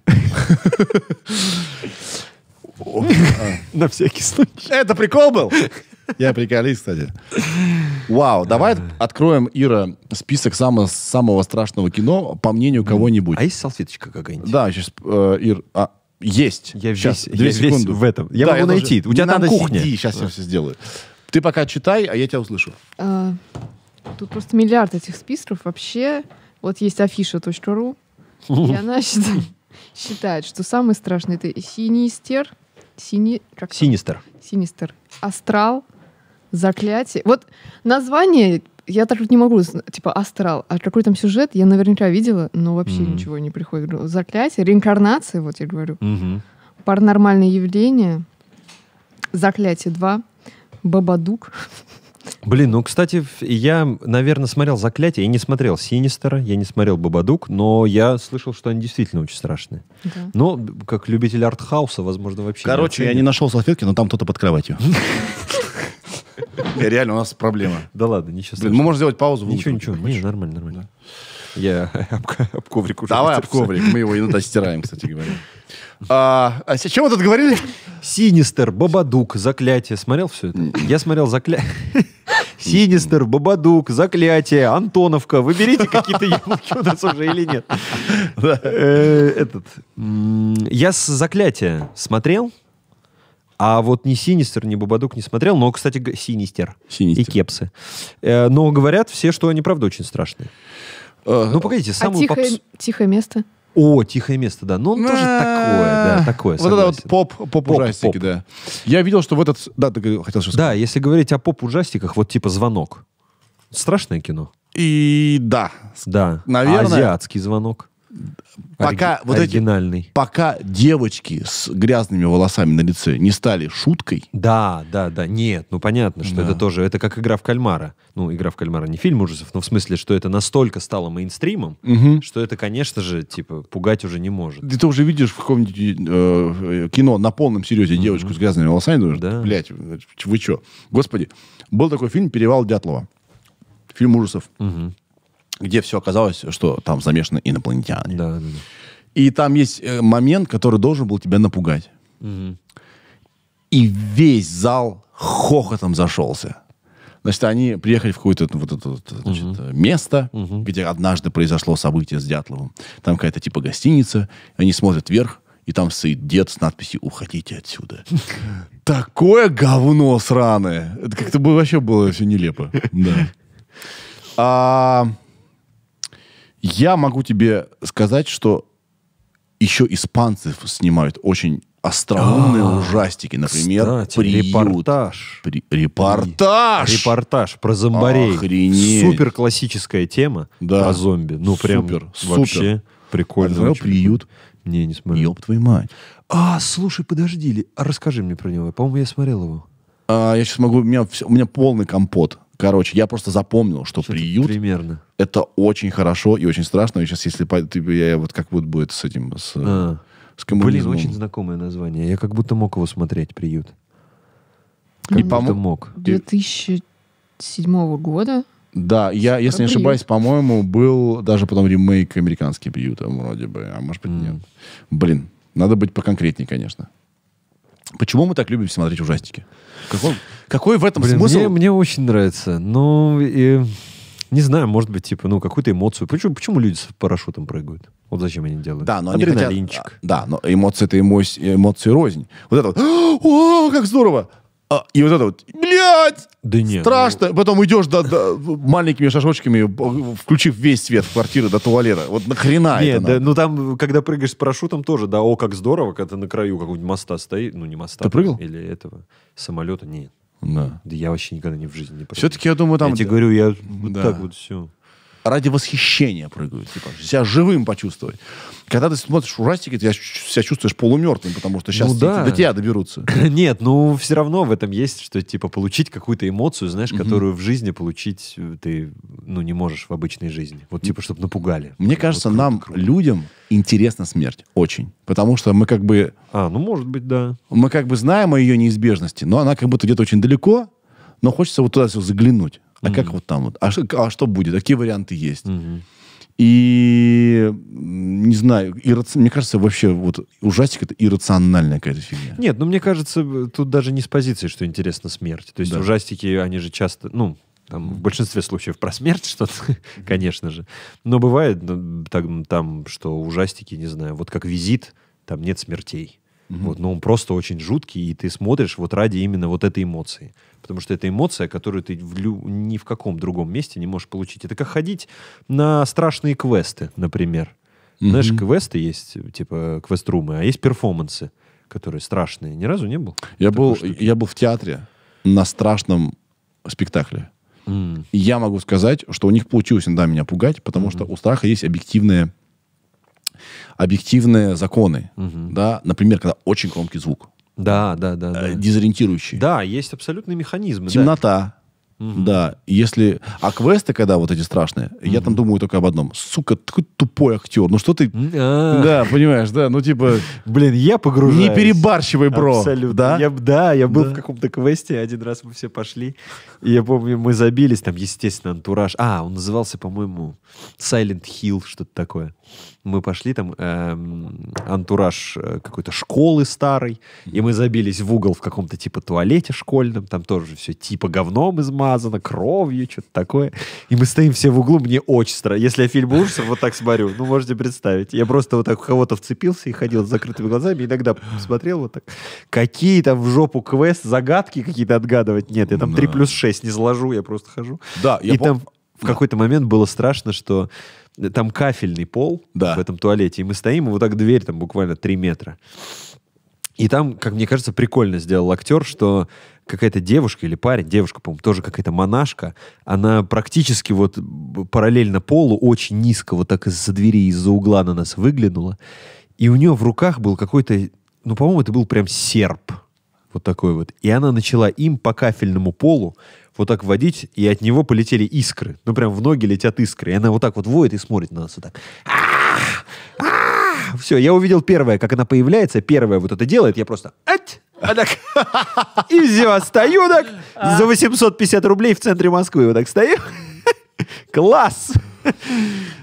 [laughs] На всякий случай. Это прикол был? Я приколист, кстати. Вау, давай откроем, Ира, список самого, самого страшного кино, по мнению кого-нибудь. А есть салфеточка какая-нибудь? Да, сейчас, э, Ир, а, есть. Я сейчас, весь, две я секунды. весь в этом. Я да, могу я найти. Даже... У тебя там кухня. Сиди, сейчас я все сделаю. Ты пока читай, а я тебя услышу. А, тут просто миллиард этих списков вообще. Вот есть афиша.ру, и [laughs] она считает, что самый страшный это синистер, сини, как синистер, синистер, астрал, заклятие. Вот название я так вот не могу, типа астрал, а какой там сюжет я наверняка видела, но вообще mm-hmm. ничего не приходит. Заклятие, реинкарнация, вот я говорю, mm-hmm. паранормальные явления, заклятие 2, Бабадук. Блин, ну, кстати, я, наверное, смотрел «Заклятие», я не смотрел «Синистера», я не смотрел «Бабадук», но я слышал, что они действительно очень страшные. Да. Но, как любитель артхауса, возможно, вообще... Короче, не я не нашел салфетки, но там кто-то под кроватью. [laughs] Реально, у нас проблема. Да ладно, ничего страшного. Мы можем сделать паузу. Ничего, ничего, не, нормально, нормально. Я [laughs] об коврик уже Давай об коврик, мы его иногда стираем, кстати говоря. А, а с чем вы тут говорили? Синистер, Бабадук, Заклятие. Смотрел все это? Я смотрел Заклятие. [laughs] Синистер, Бабадук, Заклятие, Антоновка. Выберите какие-то яблоки у нас уже или нет. Э, этот. Я с Заклятия смотрел. А вот ни Синистер, ни Бабадук не смотрел, но, кстати, Синистер, и Кепсы. Э, но говорят все, что они, правда, очень страшные. Э, ну, погодите, а самую тихое место? О, тихое место, да. Ну, он тоже э, такое, да, такое. Вот это вот поп, поп ужастики, да. Я видел, что в этот, да, ты хотел что Да, если говорить о поп ужастиках, вот типа звонок. Страшное кино. И да. Да. Наверное. Азиатский звонок пока Ори- вот эти, пока девочки с грязными волосами на лице не стали шуткой. Да, да, да. Нет, ну понятно, что да. это тоже, это как игра в кальмара. Ну, игра в кальмара не фильм ужасов, но в смысле, что это настолько стало мейнстримом, угу. что это, конечно же, типа, пугать уже не может. Ты уже видишь в каком-нибудь э, э, кино на полном серьезе угу. девочку с грязными волосами, думаешь, да. блядь, вы что? Господи, был такой фильм «Перевал Дятлова». Фильм ужасов. Угу где все оказалось, что там замешаны инопланетяне. Да, да, да. И там есть э, момент, который должен был тебя напугать. Угу. И весь зал хохотом зашелся. Значит, они приехали в какое-то вот это, значит, угу. место, угу. где однажды произошло событие с Дятловым. Там какая-то типа гостиница. Они смотрят вверх, и там стоит дед с надписью «Уходите отсюда». [laughs] Такое говно сраное! Это как-то вообще было все нелепо. [laughs] Да. А, я могу тебе сказать, что еще испанцев снимают очень остроумные а, ужастики, например, кстати, приют. репортаж. При, репортаж! Репортаж про зомбарей. Охренеть. Супер классическая тема да. про зомби. Ну, прям супер, вообще супер. прикольно. Смотрел а приют? Не, не смотрел. Ёб твою мать. А, слушай, подожди, а расскажи мне про него. По-моему, я смотрел его. А, я сейчас могу... У меня, все, у меня полный компот. Короче, я просто запомнил, что что приют примерно. это очень хорошо и очень страшно. И сейчас, если по- ты- я вот как будет будет с этим, с, э, А. с Блин, очень знакомое название. Я как будто мог его смотреть, приют. Как И, будто мог. 2007 года. Да, я, если не ошибаюсь, по-моему, был даже потом ремейк американский приют вроде бы, а может быть, нет. Блин, надо быть поконкретнее, конечно. Почему мы так любим смотреть ужастики? Какой, какой в этом Блин, смысл? Мне, мне очень нравится. Ну, и, не знаю, может быть, типа, ну, какую-то эмоцию. Почему, почему люди с парашютом прыгают? Вот зачем они делают? Да, но они хотят... А, да, но эмоции это эмоции, эмоции рознь. Вот это вот, «А, о, как здорово! А, и вот это вот, блядь! Да нет. Ну. Страшно. Ну... Потом идешь до, до, маленькими шажочками, э, включив весь свет в квартиру до туалета. Вот нахрена нет, это? Да, надо? ну там, когда прыгаешь с парашютом, тоже, да, о, как здорово, когда ты на краю какого-нибудь моста стоишь. Ну, не моста. Ты прыгал? Или этого самолета. Нет. Да. Да я вообще никогда не в жизни не пробовал. Все-таки я думаю, там... Я тебе говорю, я вот да. так вот все ради восхищения прыгают, типа, себя живым почувствовать. Когда ты смотришь ужастики, ты себя чувствуешь полумертвым, потому что сейчас ну, да. до тебя доберутся. [laughs] Нет, ну все равно в этом есть, что типа получить какую-то эмоцию, знаешь, которую в жизни получить э, ты ну не можешь в обычной жизни. Вот типа, чтобы напугали. Мне кажется, вот, нам, круто. людям, интересна смерть. Очень. Потому что мы как бы... А, ну может быть, да. Мы как бы знаем о ее неизбежности, но она как будто где-то очень далеко, но хочется вот туда все заглянуть. А как вот там вот? А, а что будет? какие варианты есть? И не знаю, ирраци... мне кажется, вообще вот ужастик это иррациональная какая-то фигня. Нет, ну мне кажется, тут даже не с позиции, что интересна смерть. То есть да. ужастики, они же часто, ну, там, в большинстве случаев про смерть что-то, конечно же. Но бывает там, что ужастики, не знаю, вот как визит, там нет смертей. Угу. Вот, но он просто очень жуткий, и ты смотришь вот ради именно вот этой эмоции. Потому что это эмоция, которую ты в лю... ни в каком другом месте не можешь получить. Это как ходить на страшные квесты, например. Угу. Знаешь, квесты есть, типа квест-румы, а есть перформансы, которые страшные. Ни разу не был? Я, был, я был в театре на страшном спектакле. Mm. И я могу сказать, что у них получилось иногда меня пугать, потому mm-hmm. что у страха есть объективная объективные законы, угу. да, например, когда очень громкий звук. Да, да, да. Э, да. Дезориентирующий. Да, есть абсолютные механизмы. Темнота. Да. Угу. да, если... А квесты, когда вот эти страшные, угу. я там думаю только об одном. Сука, такой тупой актер. Ну что ты... А-а-а. Да, понимаешь, да, ну типа... Блин, я погружаюсь. Не перебарщивай, бро. Абсолютно. Да, я, да, я был да. в каком-то квесте, один раз мы все пошли, и я помню, мы забились, там, естественно, антураж. А, он назывался, по-моему, Silent Hill, что-то такое мы пошли там эм, антураж э, какой-то школы старой, и мы забились в угол в каком-то типа туалете школьном, там тоже все типа говном измазано, кровью, что-то такое. И мы стоим все в углу, мне очень страшно. Если я фильм ужасов вот так смотрю, ну, можете представить. Я просто вот так у кого-то вцепился и ходил с закрытыми глазами, иногда смотрел вот так. Какие там в жопу квест, загадки какие-то отгадывать? Нет, я там 3 плюс 6 не заложу, я просто хожу. Да, я и пом... там в какой-то момент было страшно, что там кафельный пол да. в этом туалете, и мы стоим, и вот так дверь там буквально 3 метра. И там, как мне кажется, прикольно сделал актер, что какая-то девушка или парень, девушка, по-моему, тоже какая-то монашка, она практически вот параллельно полу, очень низко, вот так из-за двери, из-за угла на нас выглянула. И у нее в руках был какой-то, ну, по-моему, это был прям серп. Вот такой вот. И она начала им по кафельному полу вот так водить, и от него полетели искры. Ну, прям в ноги летят искры. И она вот так вот водит и смотрит на нас вот так. А, а, все, я увидел первое, как она появляется, первое вот это делает, я просто... Ать! А так, и все, стою так, за 850 рублей в центре Москвы вот так стою. Класс!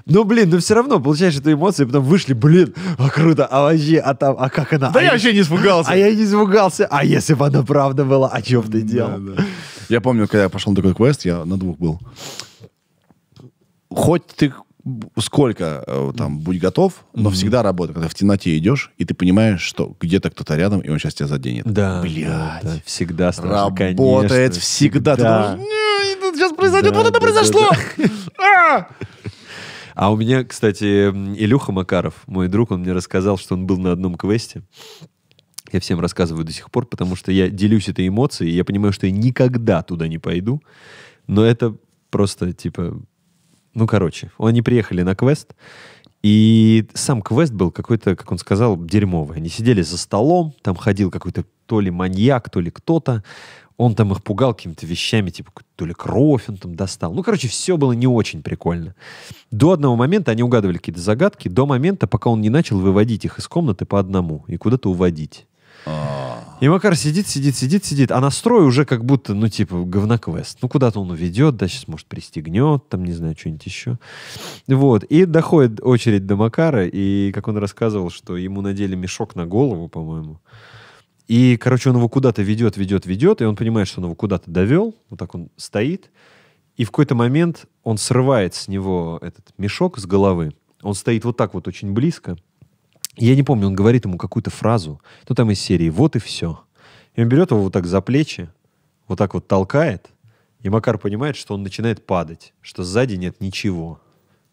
Ну, блин, но ну, все равно получаешь эту эмоцию, и потом вышли, блин, а круто, а вообще, а там, а как она? Да а я вообще не испугался. А я не испугался. А если бы она правда была, о чем ты делал? Да, да. Я помню, когда я пошел на такой квест, я на двух был. Хоть ты сколько э, там будь готов, но mm-hmm. всегда работает, когда в темноте идешь, и ты понимаешь, что где-то кто-то рядом, и он сейчас тебя заденет. Да. Блядь. Да, всегда страшно. Работает конечно, всегда. всегда. Ты думаешь, сейчас произойдет, да, вот это да, произошло. [laughs] А! а у меня, кстати, Илюха Макаров, мой друг, он мне рассказал, что он был на одном квесте. Я всем рассказываю до сих пор, потому что я делюсь этой эмоцией, и я понимаю, что я никогда туда не пойду. Но это просто, типа... Ну, короче, они приехали на квест, и сам квест был какой-то, как он сказал, дерьмовый. Они сидели за столом, там ходил какой-то то ли маньяк, то ли кто-то. Он там их пугал какими-то вещами, типа то ли кровь он там достал. Ну, короче, все было не очень прикольно. До одного момента они угадывали какие-то загадки, до момента, пока он не начал выводить их из комнаты по одному и куда-то уводить. И Макар сидит, сидит, сидит, сидит, а настрой уже как будто, ну, типа, говноквест. Ну, куда-то он уведет, да, сейчас, может, пристегнет, там, не знаю, что-нибудь еще. Вот, и доходит очередь до Макара, и, как он рассказывал, что ему надели мешок на голову, по-моему. И, короче, он его куда-то ведет, ведет, ведет, и он понимает, что он его куда-то довел, вот так он стоит, и в какой-то момент он срывает с него этот мешок с головы, он стоит вот так вот очень близко, я не помню, он говорит ему какую-то фразу, ну там из серии «Вот и все». И он берет его вот так за плечи, вот так вот толкает, и Макар понимает, что он начинает падать, что сзади нет ничего.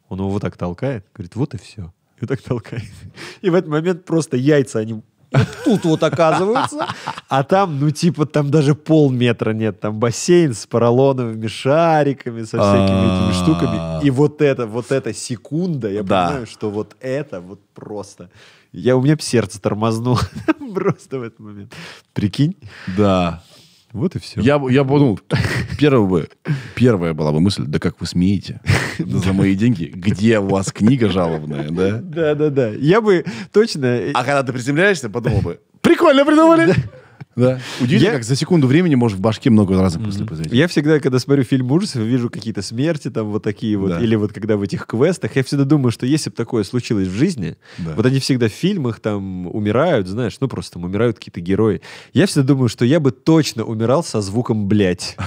Он его вот так толкает, говорит «Вот и все». И вот так толкает. [laughs] И в этот момент просто яйца, они вот тут вот оказываются, а там, ну, типа, там даже полметра нет, там бассейн с поролоновыми шариками, со всякими а. этими штуками, и вот это, вот эта секунда, я понимаю, что вот это вот просто... Я, у меня сердце тормознуло [laughs] просто в этот момент. Прикинь? Да. Вот и все. Я, я подумал, [laughs] первое, бы, первая была бы мысль, да как вы смеете? Ну, за мои деньги. Где у вас книга жалобная, да? Да-да-да. Я бы точно... Э, а когда ты приземляешься, подумал бы, прикольно придумали. Да. Удивительно, я... как за секунду времени может в башке много раз мысли mm-hmm. произойти. Я всегда, когда смотрю фильм ужасов, вижу какие-то смерти там вот такие вот, да. или вот когда в этих квестах, я всегда думаю, что если бы такое случилось в жизни, да. вот они всегда в фильмах там умирают, знаешь, ну просто там умирают какие-то герои. Я всегда думаю, что я бы точно умирал со звуком «блять». [laughs]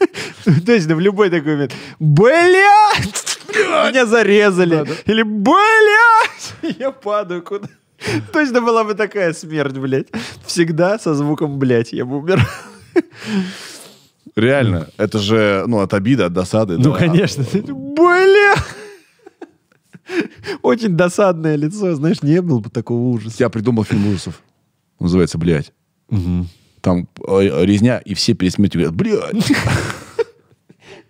[laughs] То есть ну, в любой такой момент «блять!» Меня зарезали. Или «блять!» [laughs] Я падаю куда-то. [laughs] Точно была бы такая смерть, блядь. Всегда со звуком, блядь, я бы умер. Реально, это же, ну, от обиды, от досады. Ну, да. конечно. Бля! Очень досадное лицо, знаешь, не было бы такого ужаса. Я придумал фильм ужасов. Называется «Блядь». Угу. Там э, резня, и все перед смертью «Блядь».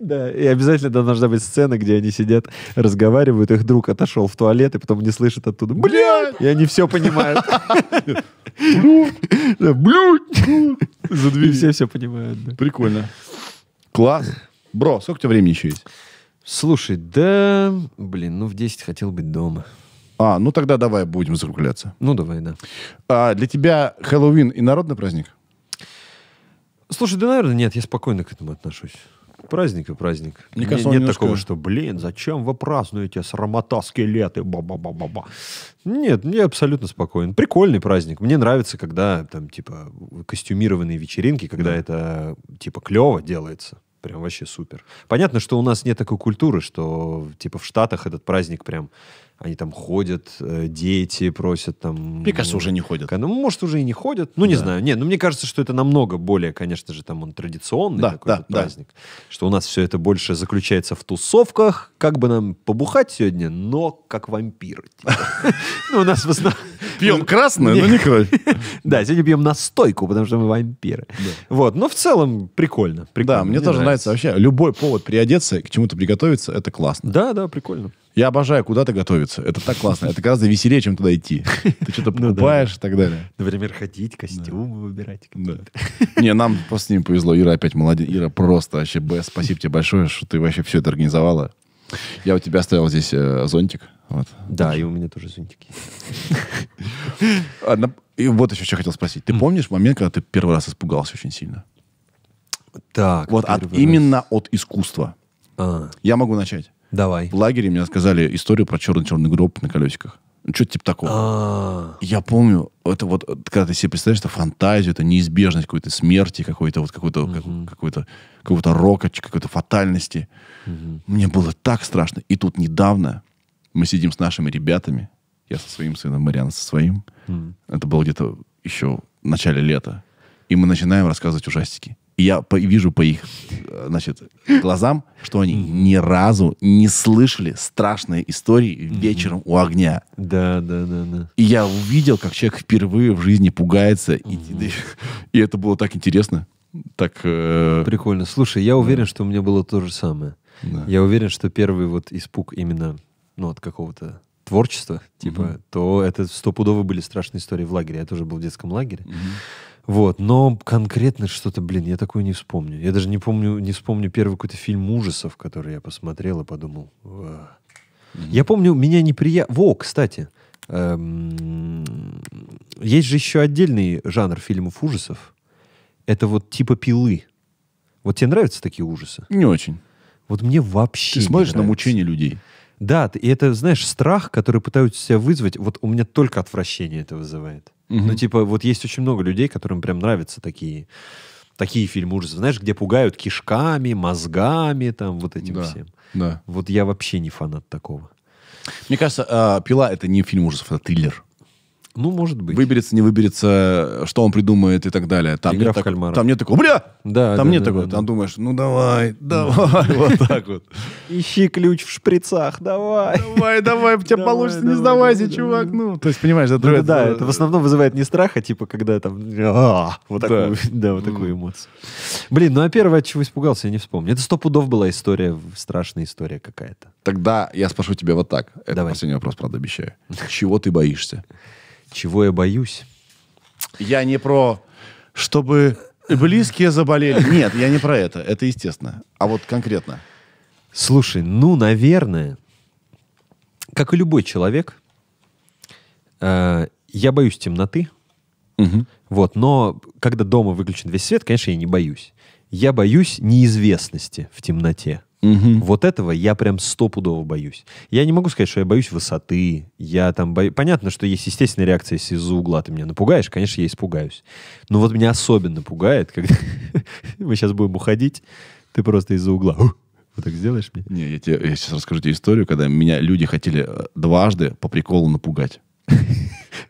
Да, и обязательно должна быть сцена, где они сидят, разговаривают, их друг отошел в туалет, и потом не слышит оттуда «блядь!» И они все понимают. «Блядь!» За дверью. все все понимают. Прикольно. Класс. Бро, сколько у тебя времени еще есть? Слушай, да, блин, ну в 10 хотел быть дома. А, ну тогда давай будем закругляться. Ну давай, да. А для тебя Хэллоуин и народный праздник? Слушай, да, наверное, нет, я спокойно к этому отношусь. Праздник и праздник. Мне кажется, Нет немножко... такого, что, блин, зачем вы празднуете срамотаски леты? Ба -ба -ба -ба -ба. Нет, мне абсолютно спокоен. Прикольный праздник. Мне нравится, когда там, типа, костюмированные вечеринки, когда да. это, типа, клево делается. Прям вообще супер. Понятно, что у нас нет такой культуры, что, типа, в Штатах этот праздник прям они там ходят, э, дети просят там... Мне кажется, уже не ходят. Ну, может, уже и не ходят. Ну, не да. знаю. Не, ну, мне кажется, что это намного более, конечно же, там он традиционный да, такой да, вот да. праздник. Что у нас все это больше заключается в тусовках. Как бы нам побухать сегодня, но как вампиры. Типа. [laughs] Ну, у нас в основном... Пьем ну, красное, но ну, не кровь. [laughs] Да, сегодня пьем настойку, потому что мы вампиры. Вот, но ну, в целом прикольно. Да, мне тоже нравится вообще любой повод приодеться, к чему-то приготовиться, это классно. Да, да, прикольно. Я обожаю куда-то готовиться. Это так классно. Это гораздо веселее, чем туда идти. Ты что-то [laughs] ну покупаешь и так далее. Например, ходить, костюмы выбирать. [laughs] Не, нам просто с ним повезло. Ира опять молодец. Ира просто вообще Б, спасибо тебе большое, что ты вообще все это организовала. Я у тебя оставил здесь э, зонтик. Да, и у меня тоже зонтики. И вот еще что хотел спросить. Ты помнишь момент, когда ты первый раз испугался очень сильно? Так. Вот от, именно от искусства. А. Я могу начать. Давай. В лагере мне рассказали историю про черный-черный гроб на колесиках. Ну, что-то типа такого. а Я помню, это вот, э, когда ты себе представляешь, это фантазию, это неизбежность какой-то смерти, какой-то вот какой-то какой-то какой то рока, какой-то фатальности. Мне было так страшно. И тут недавно мы сидим с нашими ребятами, я со своим сыном, Мариан со своим. Это было где-то еще в начале лета. И мы начинаем рассказывать ужастики. И я по- вижу по их э, значит, глазам, что они ни разу не слышали страшной истории вечером у огня. Да, да, да, да. И я увидел, как человек впервые в жизни пугается. И, [laughs] и это было так интересно. Так, э... Прикольно. Слушай, я уверен, что у меня было то же самое. Да. Я уверен, что первый вот испуг именно ну, от какого-то творчества, типа, угу. то это стопудово были страшные истории в лагере. Я тоже был в детском лагере. Угу. Вот, но конкретно что-то, блин, я такое не вспомню. Я даже не помню, не вспомню первый какой-то фильм ужасов, который я посмотрел и подумал. Я помню, меня неприятно. Во, кстати, эм, есть же еще отдельный жанр фильмов ужасов. Это вот типа пилы. Вот тебе нравятся такие ужасы? Не очень. Вот мне вообще. Ты смотришь на мучение людей. Да, и это, знаешь, страх, который пытаются себя вызвать. Вот у меня только отвращение это вызывает. Угу. Ну, типа, вот есть очень много людей, которым прям нравятся такие такие фильмы ужасов, знаешь, где пугают кишками, мозгами, там, вот этим да, всем. Да. Вот я вообще не фанат такого. Мне кажется, а, «Пила» — это не фильм ужасов, это триллер. Ну, может быть. Выберется, не выберется, что он придумает и так далее. Там Игра нет в так... кальмара. Там нет такого, бля! Да, там да, нет да, такого. Да, там да. думаешь, ну давай, давай, вот так вот. Ищи ключ в шприцах, давай. Давай, давай, у тебя получится, не сдавайся, чувак. Ну, то есть, понимаешь, ну это... Да, это в основном вызывает не страх, а типа, когда там... «А, вот такую, [laughs] да, вот такую эмоцию. Блин, ну а первое, чего испугался, я не вспомню. Это сто пудов была история, страшная история какая-то. Тогда я спрошу тебя вот так. Это последний вопрос, правда, обещаю. Чего ты боишься? Чего я боюсь? Я не про, чтобы близкие заболели. Нет, я не про это. Это естественно. А вот конкретно. Слушай, ну, наверное, как и любой человек, э, я боюсь темноты. Угу. Вот, но когда дома выключен весь свет, конечно, я не боюсь. Я боюсь неизвестности в темноте. Угу. Вот этого я прям стопудово боюсь. Я не могу сказать, что я боюсь высоты. Я там боюсь... Понятно, что есть естественная реакция, если из-за угла ты меня напугаешь, конечно, я испугаюсь. Но вот меня особенно пугает, когда [laughs] мы сейчас будем уходить, ты просто из-за угла вот так сделаешь мне? Не, я, тебе, я сейчас расскажу тебе историю, когда меня люди хотели э, дважды по приколу напугать. [laughs]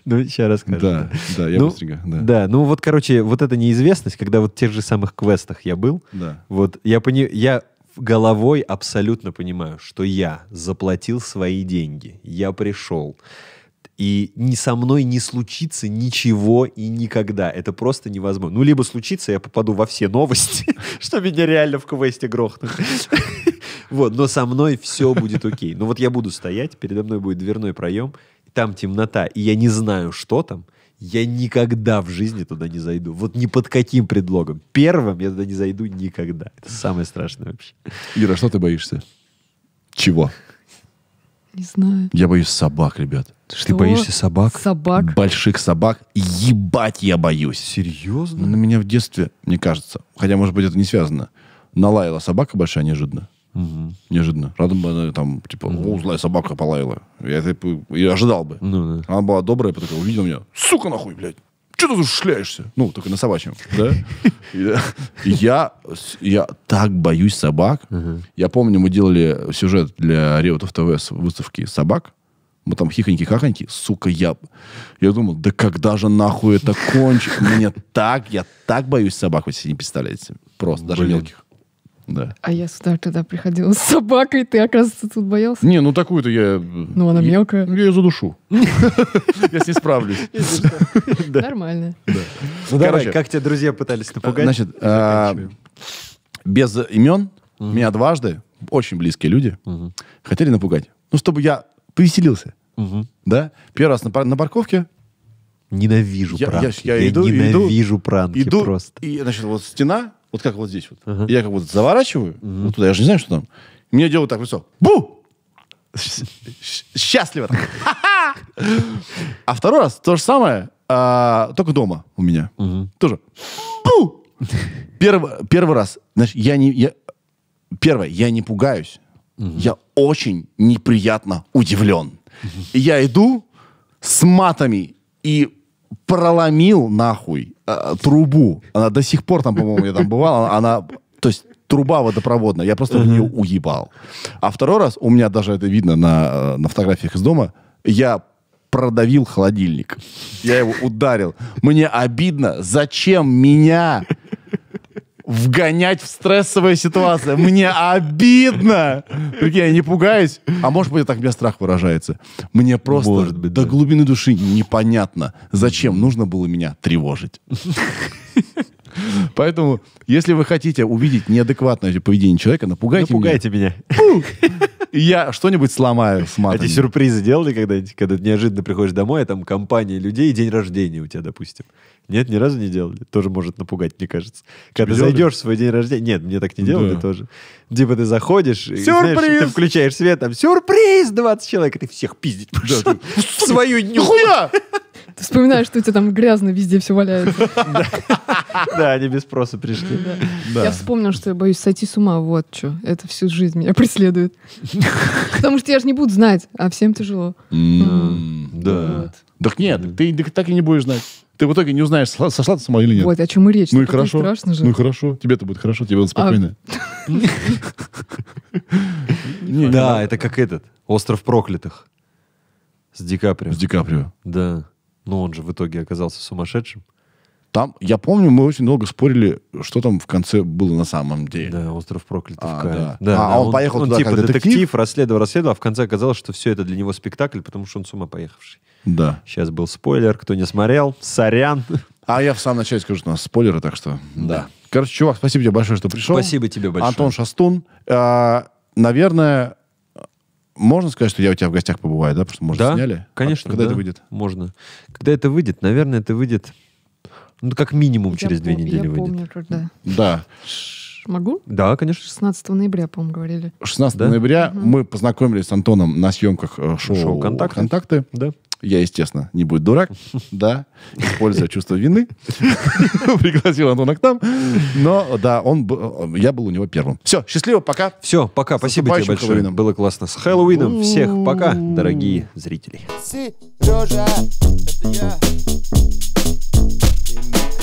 Ну, сейчас расскажу. Да, да, я ну, быстренько. Да. ну вот, короче, вот эта неизвестность, когда вот в тех же самых квестах я был, да. вот я, пони... я головой абсолютно понимаю, что я заплатил свои деньги, я пришел, и ни со мной не случится ничего и никогда. Это просто невозможно. Ну, либо случится, я попаду во все новости, [laughs] что меня реально в квесте грохнут. [laughs] Вот, но со мной все будет окей. Ну вот я буду стоять, передо мной будет дверной проем, там темнота, и я не знаю, что там — я никогда в жизни туда не зайду. Вот ни под каким предлогом. Первым я туда не зайду никогда. Это самое страшное вообще. Ира, что ты боишься? Чего? Не знаю. Я боюсь собак, ребят. Что? Ты боишься собак? Собак. Больших собак. Ебать я боюсь. Серьезно? Ну, на меня в детстве, мне кажется, хотя, может быть, это не связано, налаяла собака большая неожиданно. Угу. Неожиданно. Рядом она там, типа, угу. о, злая собака полаяла. Я это типа, и ожидал бы. Ну, да. Она была добрая, потом увидела меня. Сука, нахуй, блядь! Че ты тут шляешься? Ну, только на собачьем, да? [laughs] Я, я так боюсь собак. Я помню, мы делали сюжет для Реутов ТВ с выставки собак. Мы там хихоньки-хахоньки. Сука, я... Я думал, да когда же нахуй это кончится? Мне так... Я так боюсь собак, вы себе не представляете. Просто, даже мелких. Да. А я сюда тогда приходила с собакой, ты, оказывается, тут боялся? Не, ну такую-то я... Ну, она мелкая. Я ее задушу. [laughs] Я с ней справлюсь. Нормально. Ну, давай, как тебя друзья пытались а, напугать? Значит, а, без имен меня дважды, очень близкие люди, хотели напугать. Ну, чтобы я повеселился. Да? Первый раз на парковке, Ненавижу я, пранки. Я, я, я иду, ненавижу иду, пранки иду, просто. И, значит, вот стена, вот как вот здесь вот. Ага. Я как вот заворачиваю, угу. вот туда, я же не знаю, что там. И мне делают так лицо. Бу! Счастливо так. А второй раз то же самое, а, только дома у меня. Тоже. Бу! Первый, первый раз. Значит, я не... Я, первое, я не пугаюсь. Я очень неприятно удивлен. я иду с матами и проломил нахуй э, трубу. Она до сих пор там, по-моему, я там бывал. Она, она, то есть труба водопроводная. Я просто в нее уебал. А второй раз, у меня даже это видно на, э, на фотографиях из дома, я продавил холодильник. Я его ударил. Мне обидно. Зачем меня вгонять в стрессовые ситуации. Мне обидно. Прикинь, я не пугаюсь. А может быть, так у меня страх выражается. Мне просто может быть, до да. глубины души непонятно, зачем нужно было меня тревожить. [laughs] Поэтому, если вы хотите увидеть неадекватное поведение человека, напугайте, напугайте ну, меня. Напугайте меня. я что-нибудь сломаю с а матами. А сюрпризы делали когда-нибудь, когда ты неожиданно приходишь домой, а там компания людей, день рождения у тебя, допустим? Нет, ни разу не делали. Тоже может напугать, мне кажется. Когда Тебе зайдешь в свой день рождения... Нет, мне так не делали да. тоже. Типа ты заходишь, сюрприз! И, знаешь, ты включаешь свет, там сюрприз, 20 человек, и ты всех пиздить Да, ты... Свою нюху! Ты вспоминаешь, что у тебя там грязно везде все валяется. [laughs] [laughs] Да, они без спроса пришли. Я вспомнил, что я боюсь сойти с ума. Вот что. Это всю жизнь меня [laughs] преследует. [laughs] Потому что я же не буду знать, а всем тяжело. Да. Так нет, ты так и не будешь знать. Ты в итоге не узнаешь, сошла ты сама или нет. Вот, о чем и речь. Ну и хорошо. Страшно же. Ну и хорошо. Тебе-то будет хорошо, тебе будет а спокойно. Да, это как этот. Остров проклятых. С Ди Каприо. С Ди Каприо. Да. Но он же в итоге оказался сумасшедшим. Там, я помню, мы очень долго спорили, что там в конце было на самом деле. Да, остров проклятых а, Да. Да, а, а он, он поехал он, туда типа как детектив. детектив, расследовал, расследовал, а в конце оказалось, что все это для него спектакль, потому что он с ума поехавший. Да. Сейчас был спойлер, кто не смотрел, сорян. А я в самом начале скажу, что у нас спойлеры, так что... Да. Короче, чувак, спасибо тебе большое, что пришел. Спасибо тебе большое. Антон Шастун. Э, наверное, можно сказать, что я у тебя в гостях побываю, да? Потому что, может, да, сняли? конечно. А когда да. это выйдет? Можно. Когда это выйдет? Наверное, это выйдет ну, как минимум через я две пом- недели я выйдет. Помню, когда... Да. Могу? Да, конечно. 16 ноября, по-моему, говорили. 16 да? ноября угу. мы познакомились с Антоном на съемках э, шоу, шоу «Контакты». «Контакты». Да. Я, естественно, не будет дурак, [laughs] да, используя чувство вины, [laughs] пригласил Антона к нам. Но, да, он, э, я был у него первым. Все, счастливо, пока. Все, пока, спасибо тебе большое. Хэллоуином. Было классно. С Хэллоуином всех пока, дорогие зрители. Сережа, это я. in